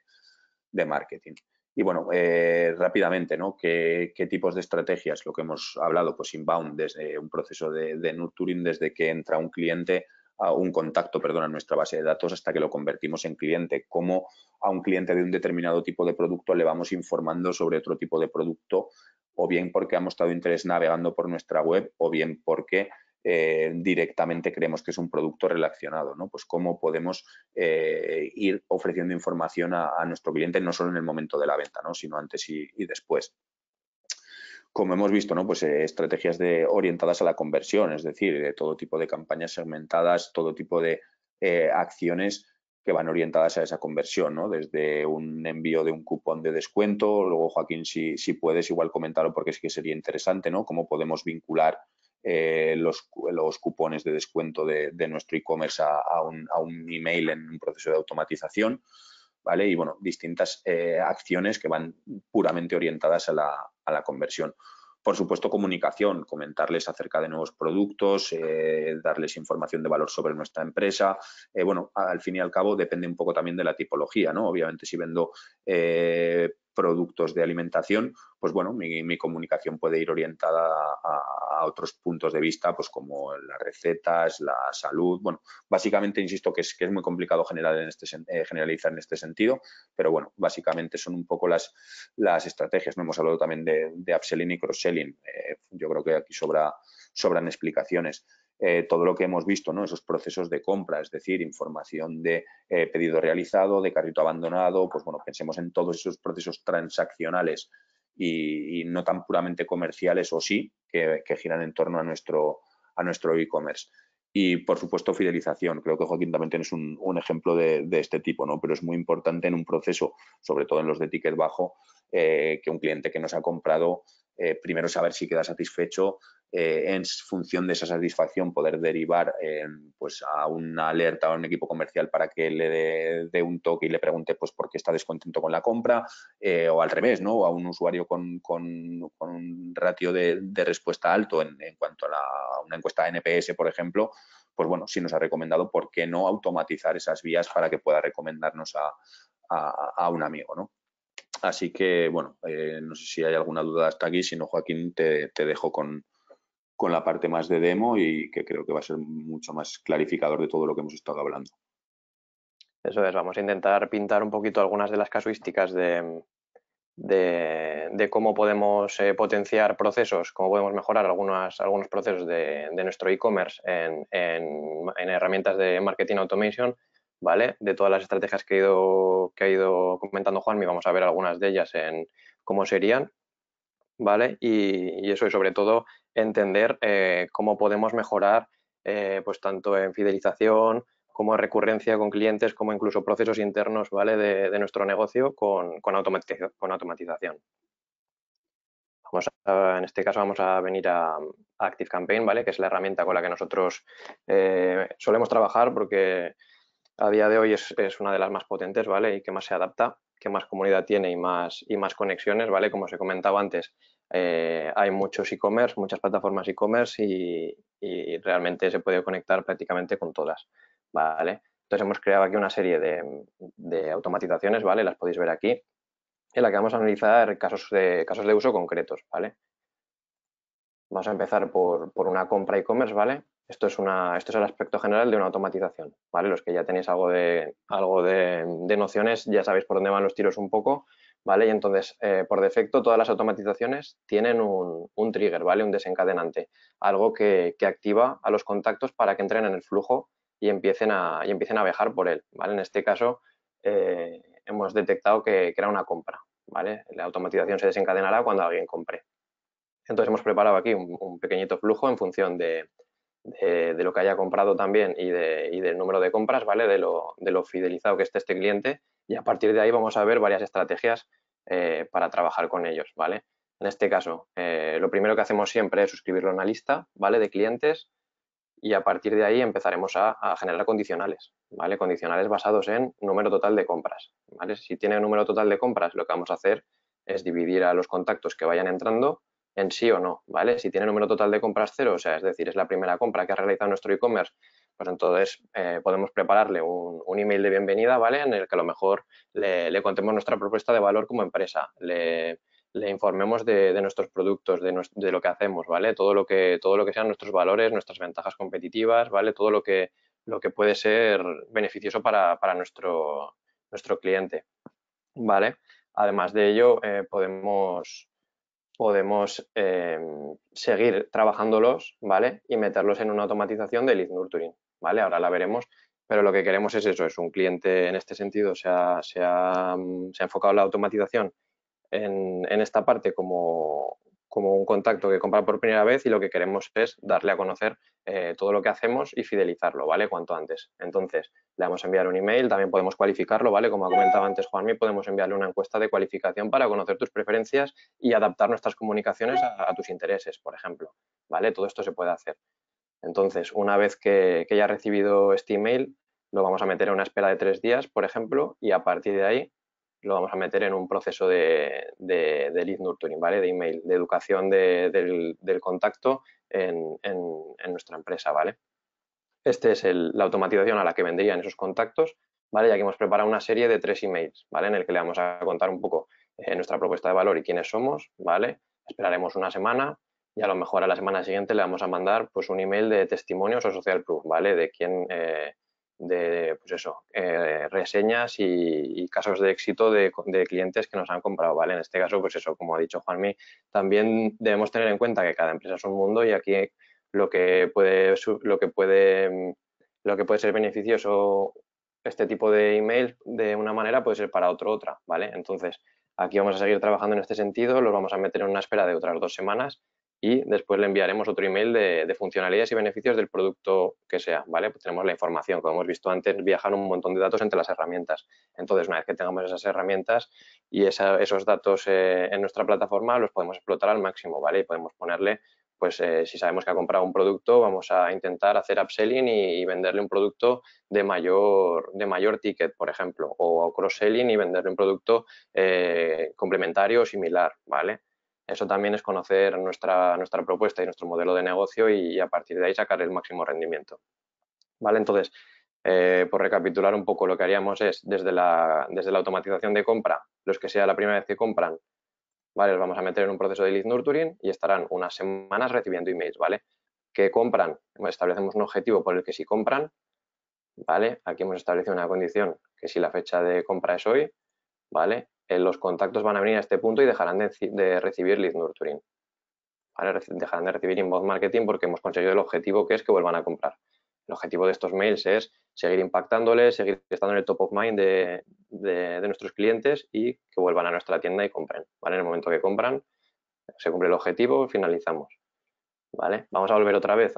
marketing. Y bueno, eh, rápidamente, ¿no? ¿Qué, tipos de estrategias? Lo que hemos hablado, pues inbound, desde un proceso de, de nurturing, desde que entra un cliente a un contacto, perdón, a nuestra base de datos hasta que lo convertimos en cliente, cómo a un cliente de un determinado tipo de producto le vamos informando sobre otro tipo de producto, o bien porque ha mostrado interés navegando por nuestra web, o bien porque eh, directamente creemos que es un producto relacionado, ¿no? Pues cómo podemos eh, ir ofreciendo información a, nuestro cliente no solo en el momento de la venta, ¿no? Sino antes y después como hemos visto, ¿no? pues, eh, estrategias de, orientadas a la conversión, es decir, de todo tipo de campañas segmentadas, todo tipo de eh, acciones que van orientadas a esa conversión, ¿no? desde un envío de un cupón de descuento, luego Joaquín, si, puedes igual comentarlo porque sí que sería interesante, ¿no? cómo podemos vincular eh, los, cupones de descuento de, nuestro e-commerce a, un, email en un proceso de automatización. ¿Vale? Y bueno, distintas acciones que van puramente orientadas a la, la conversión. Por supuesto, comunicación, comentarles acerca de nuevos productos, eh, darles información de valor sobre nuestra empresa. Eh, bueno, al fin y al cabo depende un poco también de la tipología, ¿no? Obviamente, si vendo eh, productos de alimentación, pues bueno, mi, comunicación puede ir orientada a, otros puntos de vista, pues como las recetas, la salud, bueno, básicamente insisto que es, que es muy complicado este eh, generalizar en este sentido, pero bueno, básicamente son un poco las, estrategias, no hemos hablado también de, upselling y cross-selling, eh, yo creo que aquí sobra, sobran explicaciones. Eh, todo lo que hemos visto, esos procesos de compra, es decir, información de eh, pedido realizado, de carrito abandonado, pues bueno, pensemos en todos esos procesos transaccionales y, no tan puramente comerciales o sí, que, giran en torno a nuestro a nuestro e-commerce. Y, por supuesto, fidelización. Creo que Joaquín también tienes un, ejemplo de, este tipo, ¿no? Pero es muy importante en un proceso, sobre todo en los de ticket bajo, eh, que un cliente que nos ha comprado eh, primero saber si queda satisfecho, eh, en función de esa satisfacción poder derivar pues a una alerta a un equipo comercial para que le dé un toque y le pregunte pues por qué está descontento con la compra eh, o al revés no a un usuario con, un ratio de, respuesta alto en, cuanto a una encuesta NPS por ejemplo pues bueno si nos ha recomendado por qué no automatizar esas vías para que pueda recomendarnos a, a un amigo no Así que, bueno, eh, no sé si hay alguna duda hasta aquí, si no, Joaquín, te, dejo con, con, la parte más de demo y que creo que va a ser mucho más clarificador de todo lo que hemos estado hablando. Eso es, vamos a intentar pintar un poquito algunas de las casuísticas de, cómo podemos eh, potenciar procesos, cómo podemos mejorar algunas, algunos procesos de, de nuestro e-commerce en herramientas de marketing automation ¿vale? De todas las estrategias que, he ido, que ha ido comentando Juan y vamos a ver algunas de ellas en cómo serían, ¿vale? Y, eso es sobre todo entender eh, cómo podemos mejorar eh, pues tanto en fidelización como en recurrencia con clientes, como incluso procesos internos, ¿vale? De, nuestro negocio con, con, con automatización. Vamos en este caso vamos a venir a, Active Campaign ¿vale? Que es la herramienta con la que nosotros eh, solemos trabajar porque a día de hoy es, una de las más potentes, ¿vale? Y que más se adapta, que más comunidad tiene y más, y más conexiones, ¿vale? Como os he comentado antes, eh, hay muchos e-commerce, muchas plataformas e-commerce y, realmente se puede conectar prácticamente con todas, ¿vale? Entonces hemos creado aquí una serie de, automatizaciones, ¿vale? Las podéis ver aquí, en la que vamos a analizar casos de, casos de uso concretos, ¿vale? Vamos a empezar por, por una compra e-commerce, ¿vale? Esto es, una, esto es el aspecto general de una automatización, ¿vale? Los que ya tenéis algo de, algo de, nociones, ya sabéis por dónde van los tiros un poco, ¿vale? Y entonces, eh, por defecto, todas las automatizaciones tienen un, trigger, ¿vale? Un desencadenante, algo que, activa a los contactos para que entren en el flujo y empiecen a, y empiecen a viajar por él, ¿vale? En este caso, eh, hemos detectado que, que, era una compra, ¿vale? La automatización se desencadenará cuando alguien compre. Entonces, hemos preparado aquí un pequeñito flujo en función de, eh, de, lo que haya comprado también y, del número de compras, ¿vale? De lo, fidelizado que esté este cliente y a partir de ahí vamos a ver varias estrategias eh, para trabajar con ellos, ¿vale? En este caso, eh, lo primero que hacemos siempre es suscribirlo a una lista, ¿vale? De clientes y a partir de ahí empezaremos a, a, generar condicionales, ¿vale? Condicionales basados en número total de compras, ¿vale? Si tiene número total de compras, lo que vamos a hacer es dividir a los contactos que vayan entrando en sí o no, ¿vale? Si tiene número total de compras cero, o sea, es decir, es la primera compra que ha realizado nuestro e-commerce, pues entonces eh, podemos prepararle un, email de bienvenida, ¿vale? En el que a lo mejor le, contemos nuestra propuesta de valor como empresa, le, informemos de, nuestros productos, de, lo que hacemos, ¿vale? Todo lo que, todo lo que sean nuestros valores, nuestras ventajas competitivas, ¿vale? Todo lo que, lo que puede ser beneficioso para, nuestro, nuestro cliente, ¿vale? Además de ello, eh, podemos podemos eh, seguir trabajándolos, ¿vale? Y meterlos en una automatización de lead nurturing, ¿vale? Ahora la veremos, pero lo que queremos es eso, es un cliente en este sentido, se ha, se ha, mm, enfocado la automatización en, en, esta parte como, como un contacto que compra por primera vez y lo que queremos es darle a conocer eh, todo lo que hacemos y fidelizarlo, ¿vale? Cuanto antes. Entonces, le vamos a enviar un email, también podemos cualificarlo, ¿vale? Como ha comentado antes Juanmi, podemos enviarle una encuesta de cualificación para conocer tus preferencias y adaptar nuestras comunicaciones a, tus intereses, por ejemplo, ¿vale? Todo esto se puede hacer. Entonces, una vez que, haya recibido este email, lo vamos a meter a una espera de tres días, por ejemplo, y a partir de ahí lo vamos a meter en un proceso de, lead nurturing, ¿vale? De email, de educación del, contacto en, nuestra empresa, ¿vale? Este es el, la automatización a la que vendrían esos contactos, ¿vale? Y aquí hemos preparado una serie de tres emails, ¿vale? En el que le vamos a contar un poco eh, nuestra propuesta de valor y quiénes somos, ¿vale? Esperaremos una semana y a lo mejor a la semana siguiente le vamos a mandar pues un email de testimonios o social proof, ¿vale? De quién... Eh, de pues eso, eh, reseñas y, casos de éxito de, clientes que nos han comprado, ¿vale? En este caso, pues eso, como ha dicho Juanmi, también debemos tener en cuenta que cada empresa es un mundo y aquí lo que puede, lo lo que puede ser beneficioso este tipo de email de una manera puede ser para otro otra, ¿vale? Entonces, aquí vamos a seguir trabajando en este sentido, los vamos a meter en una espera de otras dos semanas y después le enviaremos otro email de, funcionalidades y beneficios del producto que sea, ¿vale? Pues tenemos la información, como hemos visto antes, viajan un montón de datos entre las herramientas. Entonces, una vez que tengamos esas herramientas y esos datos eh, en nuestra plataforma, los podemos explotar al máximo, ¿vale? Y podemos ponerle, pues eh, si sabemos que ha comprado un producto, vamos a intentar hacer upselling y, venderle un producto de mayor, de mayor ticket, por ejemplo, o cross-selling y venderle un producto eh, complementario o similar, ¿vale? eso también es conocer nuestra, nuestra propuesta y nuestro modelo de negocio y, a partir de ahí sacar el máximo rendimiento. ¿Vale? Entonces, eh, por recapitular un poco, lo que haríamos es desde la, desde la automatización de compra, los que sea la primera vez que compran, ¿vale? Los vamos a meter en un proceso de lead nurturing y estarán unas semanas recibiendo emails, ¿vale? Que compran, establecemos un objetivo por el que si compran, ¿vale? Aquí hemos establecido una condición que si la fecha de compra es hoy, ¿vale? Eh, los contactos van a venir a este punto y dejarán de, recibir lead nurturing. Dejarán de recibir inbox marketing porque hemos conseguido el objetivo que es que vuelvan a comprar. El objetivo de estos mails es seguir impactándoles, seguir estando en el top of mind de, nuestros clientes y que vuelvan a nuestra tienda y compren. En el momento que compran, se cumple el objetivo, y finalizamos. ¿vale? Vamos a volver otra vez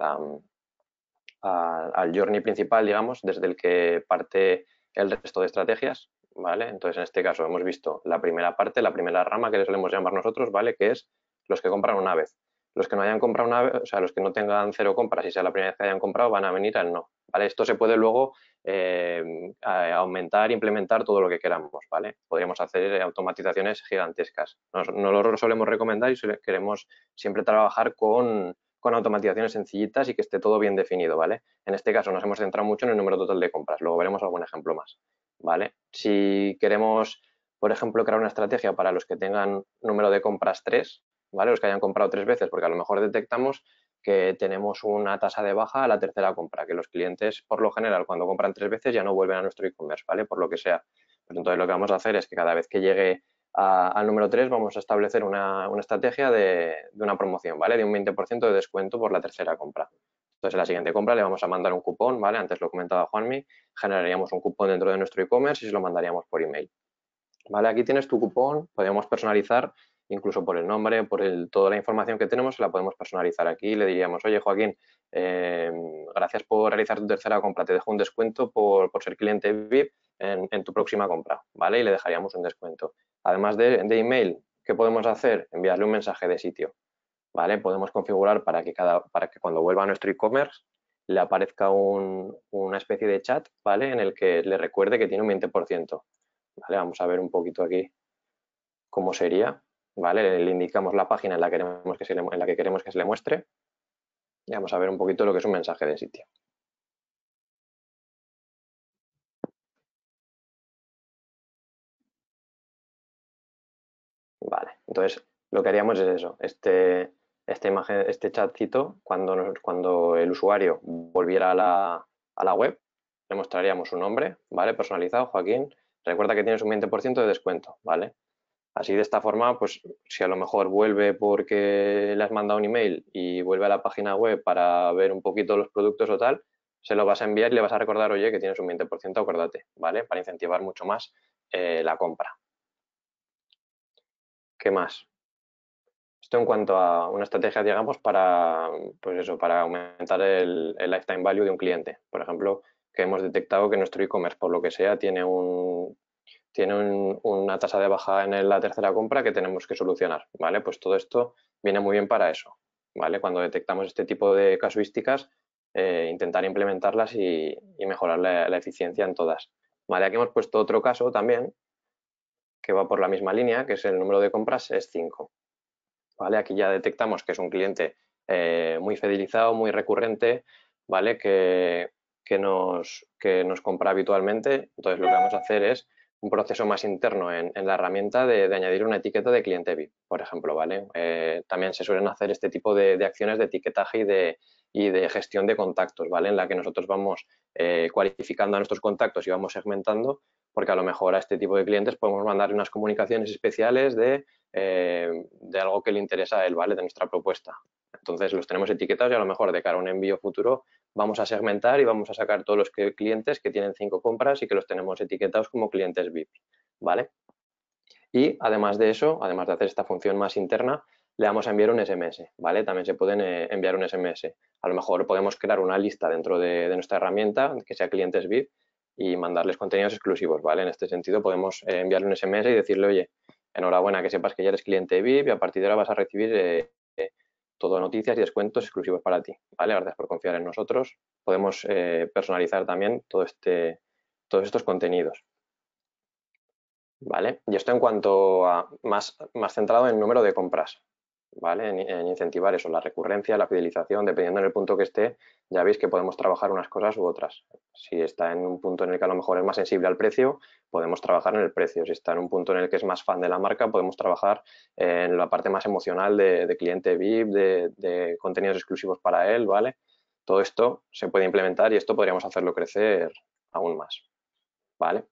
al journey principal, digamos, desde el que parte el resto de estrategias, ¿vale? Entonces, en este caso hemos visto la primera parte, la primera rama que le solemos llamar nosotros, ¿vale? Que es los que compran una vez. Los que no hayan comprado una vez, o sea, los que no tengan cero compras y sea la primera vez que hayan comprado, van a venir al no, ¿vale? Esto se puede luego eh, aumentar, implementar todo lo que queramos, ¿vale? Podríamos hacer eh, automatizaciones gigantescas. No, no lo solemos recomendar y queremos siempre trabajar con con automatizaciones sencillitas y que esté todo bien definido, ¿vale? En este caso nos hemos centrado mucho en el número total de compras, luego veremos algún ejemplo más, ¿vale? Si queremos, por ejemplo, crear una estrategia para los que tengan número de compras 3, ¿vale? Los que hayan comprado tres veces, porque a lo mejor detectamos que tenemos una tasa de baja a la tercera compra, que los clientes, por lo general, cuando compran tres veces ya no vuelven a nuestro e-commerce, ¿vale? Por lo que sea. Pero pues entonces lo que vamos a hacer es que cada vez que llegue al número 3 vamos a establecer una, estrategia de, una promoción, ¿vale? De un 20% de descuento por la tercera compra. Entonces, en la siguiente compra le vamos a mandar un cupón, ¿vale? Antes lo comentaba Juanmi, generaríamos un cupón dentro de nuestro e-commerce y se lo mandaríamos por email. ¿Vale? Aquí tienes tu cupón, podemos personalizar incluso por el nombre, por toda la información que tenemos, la podemos personalizar aquí. Le diríamos, oye Joaquín, em, gracias por realizar tu tercera compra, te dejo un descuento por, ser cliente VIP en, en, tu próxima compra, ¿vale? Y le dejaríamos un descuento. Además de, email, ¿qué podemos hacer? Enviarle un mensaje de sitio. ¿Vale? Podemos configurar para que, cada, para que cuando vuelva a nuestro e-commerce le aparezca una especie de chat, ¿vale? En el que le recuerde que tiene un 20%. ¿Vale? Vamos a ver un poquito aquí cómo sería. ¿Vale? Le indicamos la página en la, queremos que se en la que queremos que se le muestre. Y vamos a ver un poquito lo que es un mensaje de sitio. Entonces, lo que haríamos es eso, este, esta imagen, este chatcito, cuando, el usuario volviera a la, web, le mostraríamos su nombre, ¿vale? Personalizado, Joaquín. Recuerda que tienes un 20% de descuento, ¿vale? Así de esta forma, pues si a lo mejor vuelve porque le has mandado un email y vuelve a la página web para ver un poquito los productos o tal, se lo vas a enviar y le vas a recordar, oye, que tienes un 20%, acuérdate, ¿vale? Para incentivar mucho más eh, la compra, ¿Qué más? Esto en cuanto a una estrategia, digamos, para, pues eso, para aumentar el, lifetime value de un cliente. Por ejemplo, que hemos detectado que nuestro e-commerce, por lo que sea, tiene, un, tiene una tasa de baja en la tercera compra que tenemos que solucionar, ¿vale? Pues todo esto viene muy bien para eso, ¿vale? Cuando detectamos este tipo de casuísticas, eh, intentar implementarlas y, mejorar la, la, eficiencia en todas. Vale, aquí hemos puesto otro caso también, que va por la misma línea, que es el número de compras, es 5. ¿Vale? Aquí ya detectamos que es un cliente eh, muy fidelizado, muy recurrente, ¿vale? Que, que, nos, compra habitualmente. Entonces lo que vamos a hacer es un proceso más interno en, la herramienta de, añadir una etiqueta de cliente VIP, por ejemplo, ¿vale? Eh, también se suelen hacer este tipo de, acciones de etiquetaje y de, gestión de contactos, ¿vale? En la que nosotros vamos eh, cualificando a nuestros contactos y vamos segmentando porque a lo mejor a este tipo de clientes podemos mandar unas comunicaciones especiales de, eh, de algo que le interesa a él, ¿vale? De nuestra propuesta. Entonces los tenemos etiquetados y a lo mejor de cara a un envío futuro vamos a segmentar y vamos a sacar todos los clientes que tienen cinco compras y que los tenemos etiquetados como clientes VIP, ¿vale? Y además de eso, además de hacer esta función más interna, le vamos a enviar un SMS, ¿vale? También se pueden eh, enviar un SMS. A lo mejor podemos crear una lista dentro de nuestra herramienta que sea clientes VIP y mandarles contenidos exclusivos, ¿vale? En este sentido podemos eh, enviarle un SMS y decirle, oye, enhorabuena, que sepas que ya eres cliente VIP y a partir de ahora vas a recibir eh, eh, todo noticias y descuentos exclusivos para ti, ¿vale? Gracias por confiar en nosotros. Podemos personalizar también todo este, todos estos contenidos. ¿Vale? Y esto en cuanto a más, más centrado en el número de compras, ¿vale? En, incentivar eso, la recurrencia, la fidelización, dependiendo en el punto que esté, ya veis que podemos trabajar unas cosas u otras. Si está en un punto en el que a lo mejor es más sensible al precio, podemos trabajar en el precio. Si está en un punto en el que es más fan de la marca, podemos trabajar en la parte más emocional de, cliente VIP, de, contenidos exclusivos para él, ¿vale? Todo esto se puede implementar y esto podríamos hacerlo crecer aún más, ¿vale?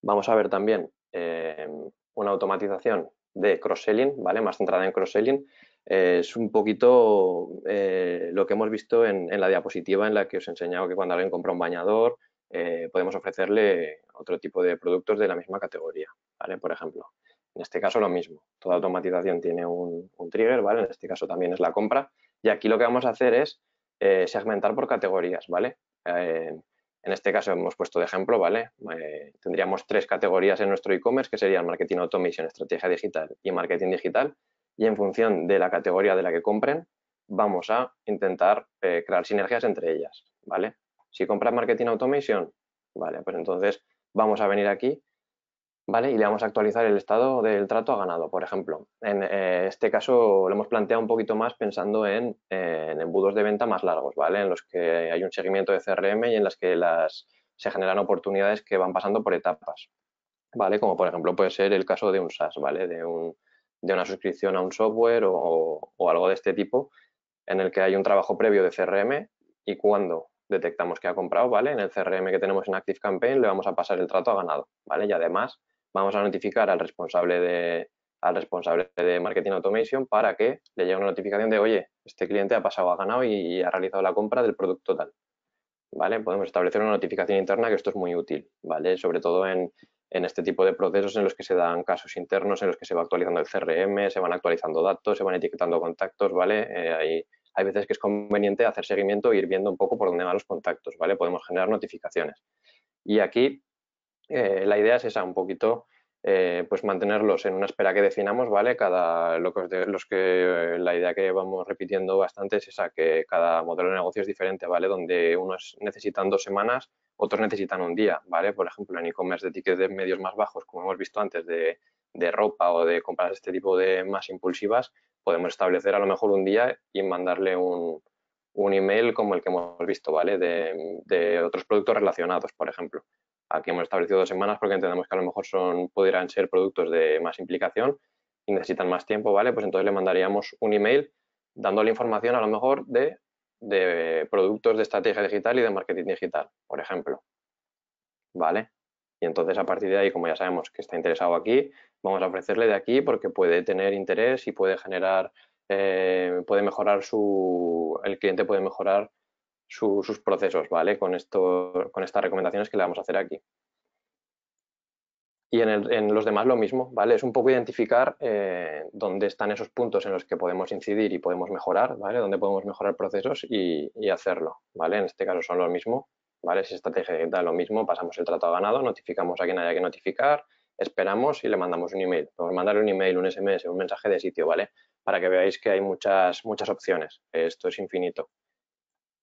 Vamos a ver también eh, una automatización de cross-selling, ¿vale? Más centrada en cross-selling, eh, es un poquito eh, lo que hemos visto en, la diapositiva en la que os he enseñado que cuando alguien compra un bañador eh, podemos ofrecerle otro tipo de productos de la misma categoría, ¿vale? Por ejemplo, en este caso lo mismo, toda automatización tiene un, un trigger, ¿vale? En este caso también es la compra y aquí lo que vamos a hacer es segmentar por categorías, ¿vale? En este caso hemos puesto de ejemplo, ¿vale? Eh, tendríamos tres categorías en nuestro e-commerce que serían marketing automation, estrategia digital y marketing digital. Y en función de la categoría de la que compren, vamos a intentar eh, crear sinergias entre ellas, ¿vale? Si compras marketing automation, vale, pues entonces vamos a venir aquí ¿vale? Y le vamos a actualizar el estado del trato a ganado, por ejemplo. En eh, este caso lo hemos planteado un poquito más pensando en, eh, en, embudos de venta más largos, ¿vale? En los que hay un seguimiento de CRM y en las que las, se generan oportunidades que van pasando por etapas, ¿vale? Como por ejemplo puede ser el caso de un SaaS, ¿vale? De, un, de una suscripción a un software o, o algo de este tipo en el que hay un trabajo previo de CRM y cuando detectamos que ha comprado, ¿vale? En el CRM que tenemos en Active Campaign le vamos a pasar el trato a ganado, ¿vale? Y además vamos a notificar al responsable de, al responsable de Marketing Automation para que le llegue una notificación de, oye, este cliente ha pasado, ha ganado y, ha realizado la compra del producto tal. ¿Vale? Podemos establecer una notificación interna que esto es muy útil, ¿vale? Sobre todo en, este tipo de procesos en los que se dan casos internos, en los que se va actualizando el CRM, se van actualizando datos, se van etiquetando contactos, ¿vale? Eh, hay, hay veces que es conveniente hacer seguimiento e ir viendo un poco por dónde van los contactos, ¿vale? Podemos generar notificaciones. Y aquí eh, la idea es esa, un poquito, eh, pues mantenerlos en una espera que definamos, ¿vale? Cada, lo que, los que, la idea que vamos repitiendo bastante es esa, que cada modelo de negocio es diferente, ¿vale? Donde unos necesitan dos semanas, otros necesitan un día, ¿vale? Por ejemplo, en e-commerce de tickets de medios más bajos, como hemos visto antes, de, de ropa o de compras de este tipo de más impulsivas, podemos establecer a lo mejor un día y mandarle un, un email como el que hemos visto, ¿vale? De, otros productos relacionados, por ejemplo. Aquí hemos establecido dos semanas porque entendemos que a lo mejor son, pudieran ser productos de más implicación y necesitan más tiempo, ¿vale? Pues entonces le mandaríamos un email dándole información a lo mejor de, de productos de estrategia digital y de marketing digital, por ejemplo. ¿Vale? Y entonces a partir de ahí, como ya sabemos que está interesado aquí, vamos a ofrecerle de aquí porque puede tener interés y puede generar eh, puede mejorar su, el cliente puede mejorar sus procesos, ¿vale? Con, esto, con estas recomendaciones que le vamos a hacer aquí. Y en, los demás lo mismo, ¿vale? Es un poco identificar eh, dónde están esos puntos en los que podemos incidir y podemos mejorar, ¿vale? Dónde podemos mejorar procesos y, hacerlo, ¿vale? En este caso son lo mismo, ¿vale? Si estrategia da lo mismo, pasamos el trato ganado, notificamos a quien haya que notificar, esperamos y le mandamos un email. Podemos mandar un email, un SMS, un mensaje de sitio, ¿vale? Para que veáis que hay muchas, muchas opciones. Esto es infinito.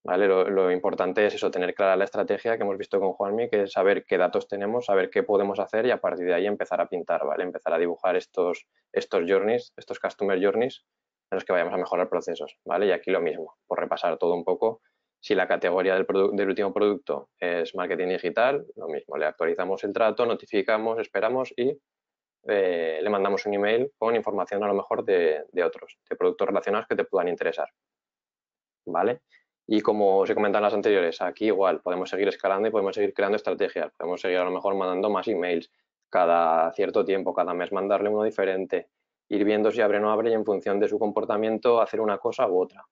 ¿Vale? Lo, importante es eso, tener clara la estrategia que hemos visto con Juanmi, que es saber qué datos tenemos, saber qué podemos hacer y a partir de ahí empezar a pintar, ¿vale? Empezar a dibujar estos, estos journeys, estos customer journeys en los que vayamos a mejorar procesos, ¿vale? Y aquí lo mismo, por repasar todo un poco, si la categoría del, último producto es marketing digital, lo mismo, le actualizamos el trato, notificamos, esperamos y eh, le mandamos un email con información a lo mejor de, otros, de productos relacionados que te puedan interesar. ¿Vale? Y como se comentan las anteriores, aquí igual podemos seguir escalando y podemos seguir creando estrategias. Podemos seguir a lo mejor mandando más emails cada cierto tiempo, cada mes mandarle uno diferente, ir viendo si abre o no abre y en función de su comportamiento hacer una cosa u otra.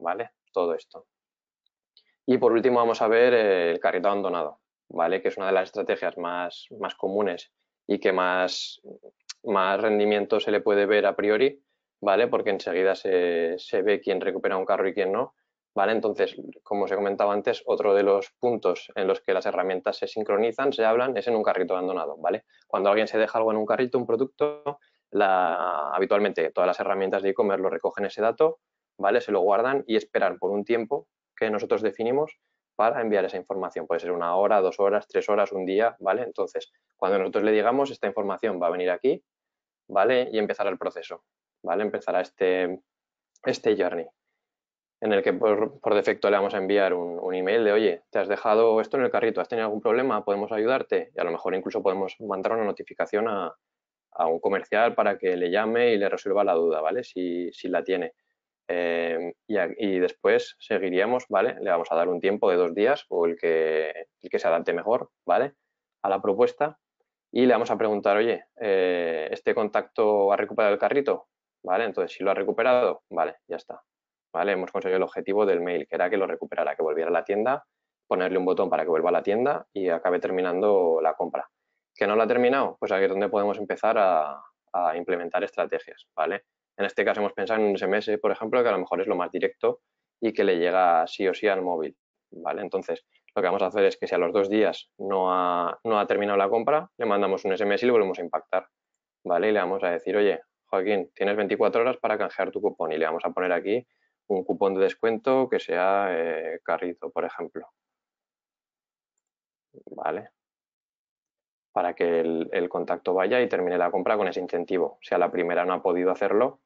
¿Vale? Todo esto. Y por último vamos a ver eh, el carrito abandonado, ¿vale? Que es una de las estrategias más, comunes y que más, más rendimiento se le puede ver a priori, ¿vale? Porque enseguida se, ve quién recupera un carro y quién no, ¿vale? Entonces, como se comentaba antes, otro de los puntos en los que las herramientas se sincronizan, se hablan, es en un carrito abandonado, ¿vale? Cuando alguien se deja algo en un carrito, un producto, habitualmente todas las herramientas de e-commerce lo recogen ese dato, ¿vale? Se lo guardan y esperan por un tiempo que nosotros definimos para enviar esa información. Puede ser una hora, dos horas, tres horas, un día, ¿vale? Entonces, cuando nosotros le digamos, esta información va a venir aquí, ¿vale? Y empezará el proceso, ¿vale? Empezará este, este journey en el que por, por defecto le vamos a enviar un, email de, oye, te has dejado esto en el carrito, has tenido algún problema, podemos ayudarte. Y a lo mejor incluso podemos mandar una notificación a, a un comercial para que le llame y le resuelva la duda, ¿vale? Si, si la tiene. Em, y, después seguiríamos, ¿vale? Le vamos a dar un tiempo de dos días o el que, el que se adapte mejor, ¿vale? A la propuesta y le vamos a preguntar, oye, eh, ¿este contacto ha recuperado el carrito? ¿Vale? Entonces, si lo ha recuperado, vale, ya está. ¿Vale? Hemos conseguido el objetivo del mail, que era que lo recuperara, que volviera a la tienda, ponerle un botón para que vuelva a la tienda y acabe terminando la compra. ¿Que no lo ha terminado? Pues aquí es donde podemos empezar a, a implementar estrategias, ¿vale? En este caso hemos pensado en un SMS, por ejemplo, que a lo mejor es lo más directo y que le llega sí o sí al móvil. ¿vale? Entonces, lo que vamos a hacer es que si a los dos días no ha, terminado la compra, le mandamos un SMS y le volvemos a impactar. ¿vale? Y le vamos a decir, oye, Joaquín, tienes 24 horas para canjear tu cupón y le vamos a poner aquí un cupón de descuento que sea eh, carrito, por ejemplo. Vale, para que el, contacto vaya y termine la compra con ese incentivo. Si a la primera no ha podido hacerlo,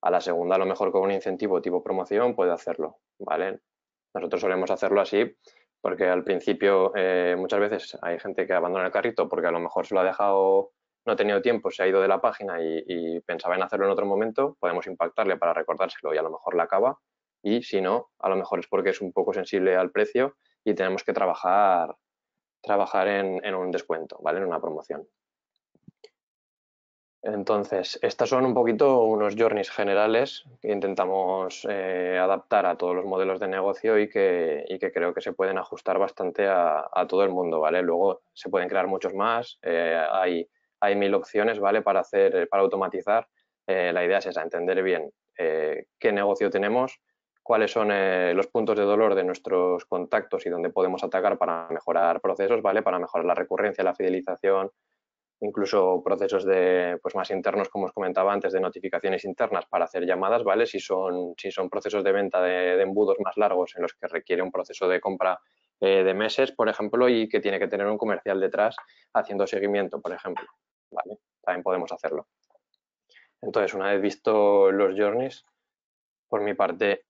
a la segunda a lo mejor con un incentivo tipo promoción puede hacerlo, ¿vale? Nosotros solemos hacerlo así porque al principio eh, muchas veces hay gente que abandona el carrito porque a lo mejor se lo ha dejado, no ha tenido tiempo, se ha ido de la página y, y pensaba en hacerlo en otro momento, podemos impactarle para recordárselo y a lo mejor la acaba y si no, a lo mejor es porque es un poco sensible al precio y tenemos que trabajar trabajar en, un descuento, ¿vale? En una promoción. Entonces, estas son un poquito unos journeys generales que intentamos eh, adaptar a todos los modelos de negocio y que, creo que se pueden ajustar bastante a, todo el mundo, ¿vale? Luego se pueden crear muchos más, eh, hay, mil opciones, ¿vale? Para hacer, para automatizar. Eh, la idea es esa, entender bien qué negocio tenemos, cuáles son eh, los puntos de dolor de nuestros contactos y dónde podemos atacar para mejorar procesos, ¿vale? Para mejorar la recurrencia, la fidelización, incluso procesos de, pues, más internos, como os comentaba antes, de notificaciones internas para hacer llamadas, ¿vale? Si son, si son procesos de venta de, embudos más largos en los que requiere un proceso de compra eh, de meses, por ejemplo, y que tiene que tener un comercial detrás haciendo seguimiento, por ejemplo, También podemos hacerlo. Entonces, una vez visto los journeys, por mi parte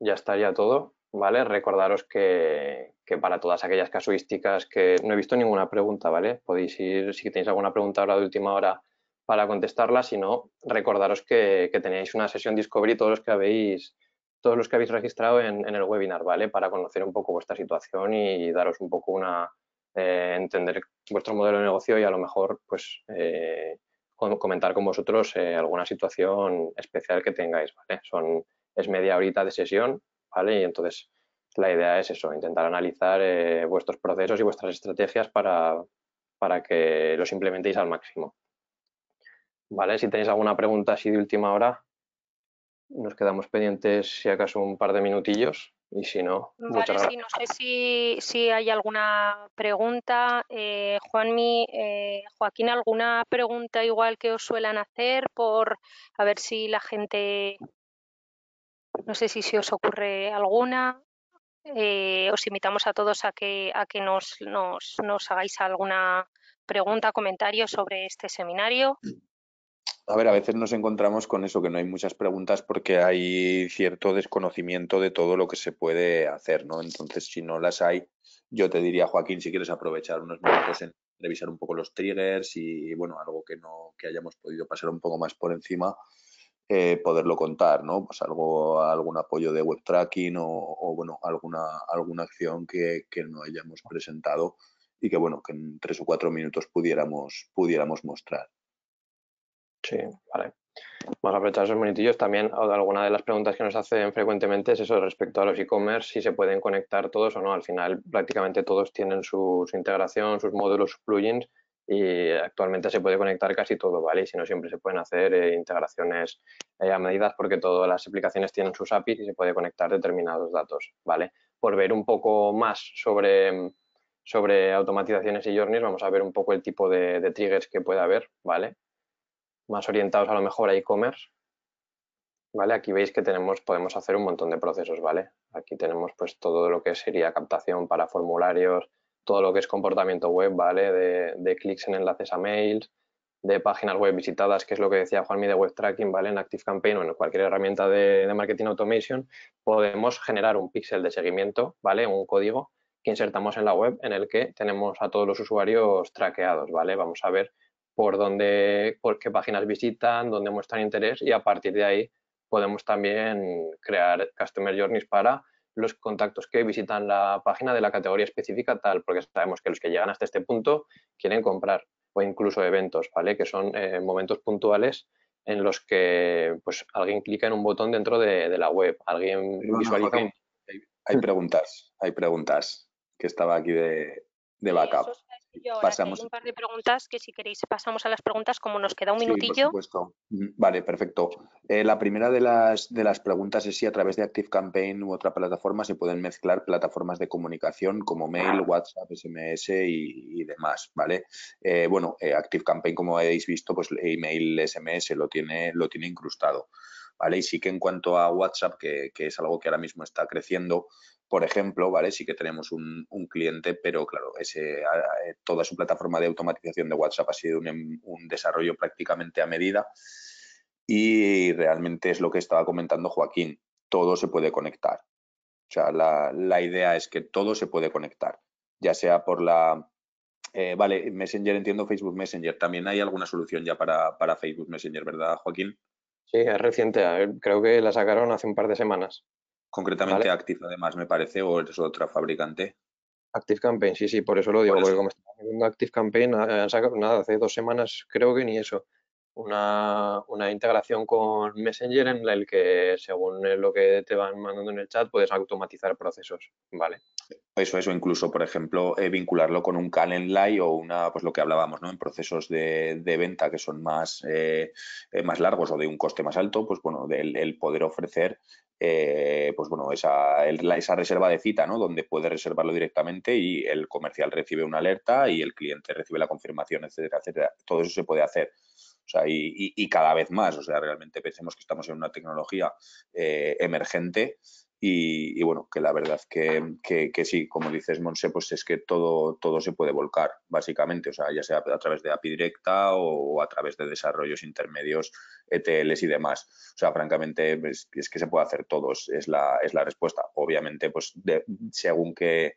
ya estaría todo, ¿vale? Recordaros que, para todas aquellas casuísticas que no he visto ninguna pregunta, ¿vale? Podéis ir, si tenéis alguna pregunta ahora de última hora, para contestarla, si no, recordaros que, tenéis una sesión Discovery todos los que habéis todos los que habéis registrado en, el webinar, ¿vale? Para conocer un poco vuestra situación y daros un poco una, eh, entender vuestro modelo de negocio y a lo mejor pues eh, comentar con vosotros eh, alguna situación especial que tengáis. ¿vale? Son es media horita de sesión, ¿vale? Y entonces la idea es eso, intentar analizar eh, vuestros procesos y vuestras estrategias para, para que los implementéis al máximo. ¿Vale? Si tenéis alguna pregunta así de última hora, nos quedamos pendientes si acaso un par de minutillos y si no, muchas gracias. no sé si, hay alguna pregunta. Eh, Juanmi, eh, Joaquín, ¿alguna pregunta igual que os suelan hacer por a ver si la gente no sé si se os ocurre alguna. Eh, os invitamos a todos a que, a que nos, nos, nos, hagáis alguna pregunta, comentario sobre este seminario. A ver, a veces nos encontramos con eso, que no hay muchas preguntas porque hay cierto desconocimiento de todo lo que se puede hacer, ¿no? Entonces, si no las hay, yo te diría, Joaquín, si quieres aprovechar unos minutos en revisar un poco los triggers y, bueno, algo que no que hayamos podido pasar un poco más por encima, eh, poderlo contar, ¿no? Pues algo, algún apoyo de web tracking o, bueno, alguna, alguna acción que, que, no hayamos presentado y que bueno, que en tres o cuatro minutos pudiéramos, pudiéramos mostrar. Sí, vale. Vamos a aprovechar esos minutillos. También alguna de las preguntas que nos hacen frecuentemente es eso respecto a los e-commerce, si se pueden conectar todos o no. Al final prácticamente todos tienen sus su integración, sus módulos, sus plugins y eh, actualmente se puede conectar casi todo, ¿vale? Y si no, siempre se pueden hacer eh, integraciones eh, a medidas porque todas las aplicaciones tienen sus APIs y se puede conectar determinados datos, ¿vale? Por ver un poco más sobre, sobre automatizaciones y journeys, vamos a ver un poco el tipo de, triggers que puede haber, ¿vale? Más orientados a lo mejor a e-commerce, ¿vale? Aquí veis que tenemos, podemos hacer un montón de procesos, ¿vale? Aquí tenemos pues todo lo que sería captación para formularios, todo lo que es comportamiento web, ¿vale? De, de clics en enlaces a mails, de páginas web visitadas, que es lo que decía Juanmi de web tracking, ¿vale? En Active Campaign o en cualquier herramienta de, marketing automation, podemos generar un píxel de seguimiento, ¿vale? Un código que insertamos en la web en el que tenemos a todos los usuarios traqueados, ¿vale? Vamos a ver por dónde, por qué páginas visitan, dónde muestran interés y a partir de ahí podemos también crear Customer Journeys para los contactos que visitan la página de la categoría específica tal, porque sabemos que los que llegan hasta este punto quieren comprar o incluso eventos, ¿vale? Que son eh, momentos puntuales en los que pues alguien clica en un botón dentro de, la web, alguien visualiza hay, preguntas, hay preguntas que estaba aquí de, backup. Yo pasamos. un par de preguntas que si queréis pasamos a las preguntas como nos queda un sí, minutillo. Por supuesto. Vale, perfecto. Eh, la primera de las, de las preguntas es si a través de Active Campaign u otra plataforma se pueden mezclar plataformas de comunicación como mail, ah. WhatsApp, SMS y, demás, ¿vale? Eh, bueno, eh, Active Campaign, como habéis visto, pues email, SMS lo tiene, lo tiene incrustado. Y sí que en cuanto a WhatsApp, que, es algo que ahora mismo está creciendo, por ejemplo, ¿vale? Sí que tenemos un, cliente, pero claro, eh, toda su plataforma de automatización de WhatsApp ha sido un, desarrollo prácticamente a medida y realmente es lo que estaba comentando Joaquín, todo se puede conectar. O sea, la, idea es que todo se puede conectar, ya sea por la... Eh, vale, Messenger entiendo, Facebook Messenger. También hay alguna solución ya para Facebook Messenger, ¿verdad, Joaquín? Sí, es reciente. Creo que la sacaron hace un par de semanas. Concretamente Active, además, me parece, o es otra fabricante. Active Campaign, sí, sí, por eso lo digo, porque como estamos haciendo Active Campaign, han sacado nada, hace dos semanas creo que ni eso una, integración con Messenger en el que, según lo que te van mandando en el chat, puedes automatizar procesos, ¿vale? Eso, eso, incluso, por ejemplo, eh, vincularlo con un Calendly o una, pues lo que hablábamos, ¿no? En procesos de, venta que son más, eh, eh, más largos o de un coste más alto, pues bueno, el, poder ofrecer pues bueno, esa, esa reserva de cita, ¿no? Donde puede reservarlo directamente y el comercial recibe una alerta y el cliente recibe la confirmación, etcétera, etcétera. Todo eso se puede hacer y, cada vez más, o sea, realmente pensemos que estamos en una tecnología eh, emergente y, bueno, que la verdad que, sí, como dices, Monse, pues es que todo, todo se puede volcar, básicamente, o sea, ya sea a través de API directa o a través de desarrollos intermedios, ETLs y demás. O sea, francamente, es, que se puede hacer todo, es la, es la respuesta. Obviamente, pues según que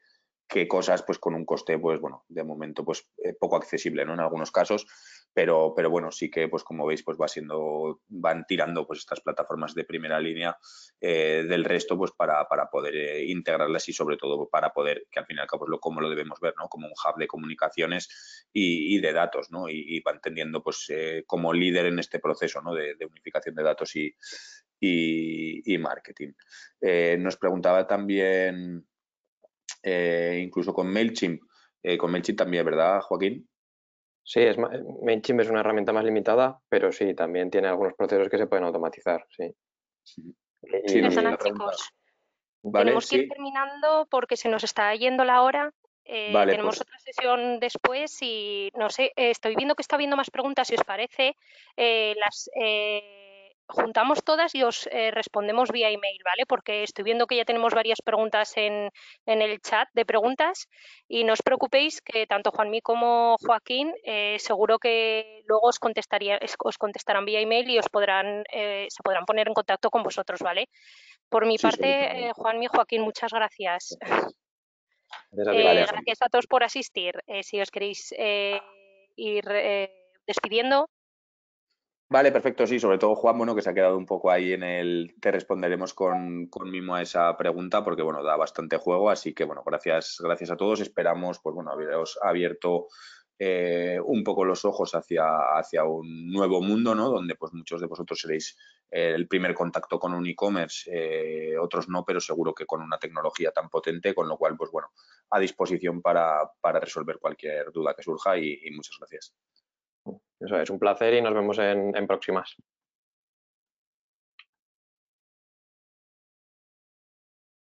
qué cosas pues con un coste pues bueno de momento pues eh, poco accesible no en algunos casos pero pero bueno sí que pues como veis pues va siendo van tirando pues estas plataformas de primera línea eh, del resto pues para, poder eh, integrarlas y sobre todo pues, para poder que al final cabo lo como lo debemos ver no como un hub de comunicaciones y, de datos no y, van teniendo pues como líder en este proceso de, unificación de datos y, y marketing nos preguntaba también eh, incluso con MailChimp. Eh, con MailChimp también, ¿verdad, Joaquín? Sí, es, MailChimp es una herramienta más limitada, pero sí, también tiene algunos procesos que se pueden automatizar, sí. sí. Tenemos que ir terminando porque se nos está yendo la hora. Eh, tenemos pues otra sesión después y no sé, estoy viendo que está habiendo más preguntas, si os parece. las juntamos todas y os eh, respondemos vía email, ¿vale? Porque estoy viendo que ya tenemos varias preguntas en, en el chat de preguntas y no os preocupéis que tanto Juanmi como Joaquín eh, seguro que luego os, contestaría, os contestarán vía email y os podrán, eh, se podrán poner en contacto con vosotros, ¿vale? Por mi parte, Juanmi y Joaquín, muchas gracias. gracias a todos por asistir. si os queréis ir despidiendo, Vale, perfecto, sí, sobre todo Juan, bueno, que se ha quedado un poco ahí en el... Te responderemos con, mimo a esa pregunta porque, bueno, da bastante juego, así que, bueno, gracias, gracias a todos. Esperamos, pues, bueno, haberos abierto eh, un poco los ojos hacia, hacia un nuevo mundo, ¿no? Donde, pues, muchos de vosotros seréis eh, el primer contacto con un e-commerce, eh, otros no, pero seguro que con una tecnología tan potente, con lo cual, pues, bueno, a disposición para, resolver cualquier duda que surja y muchas gracias es, un placer y nos vemos en próximas.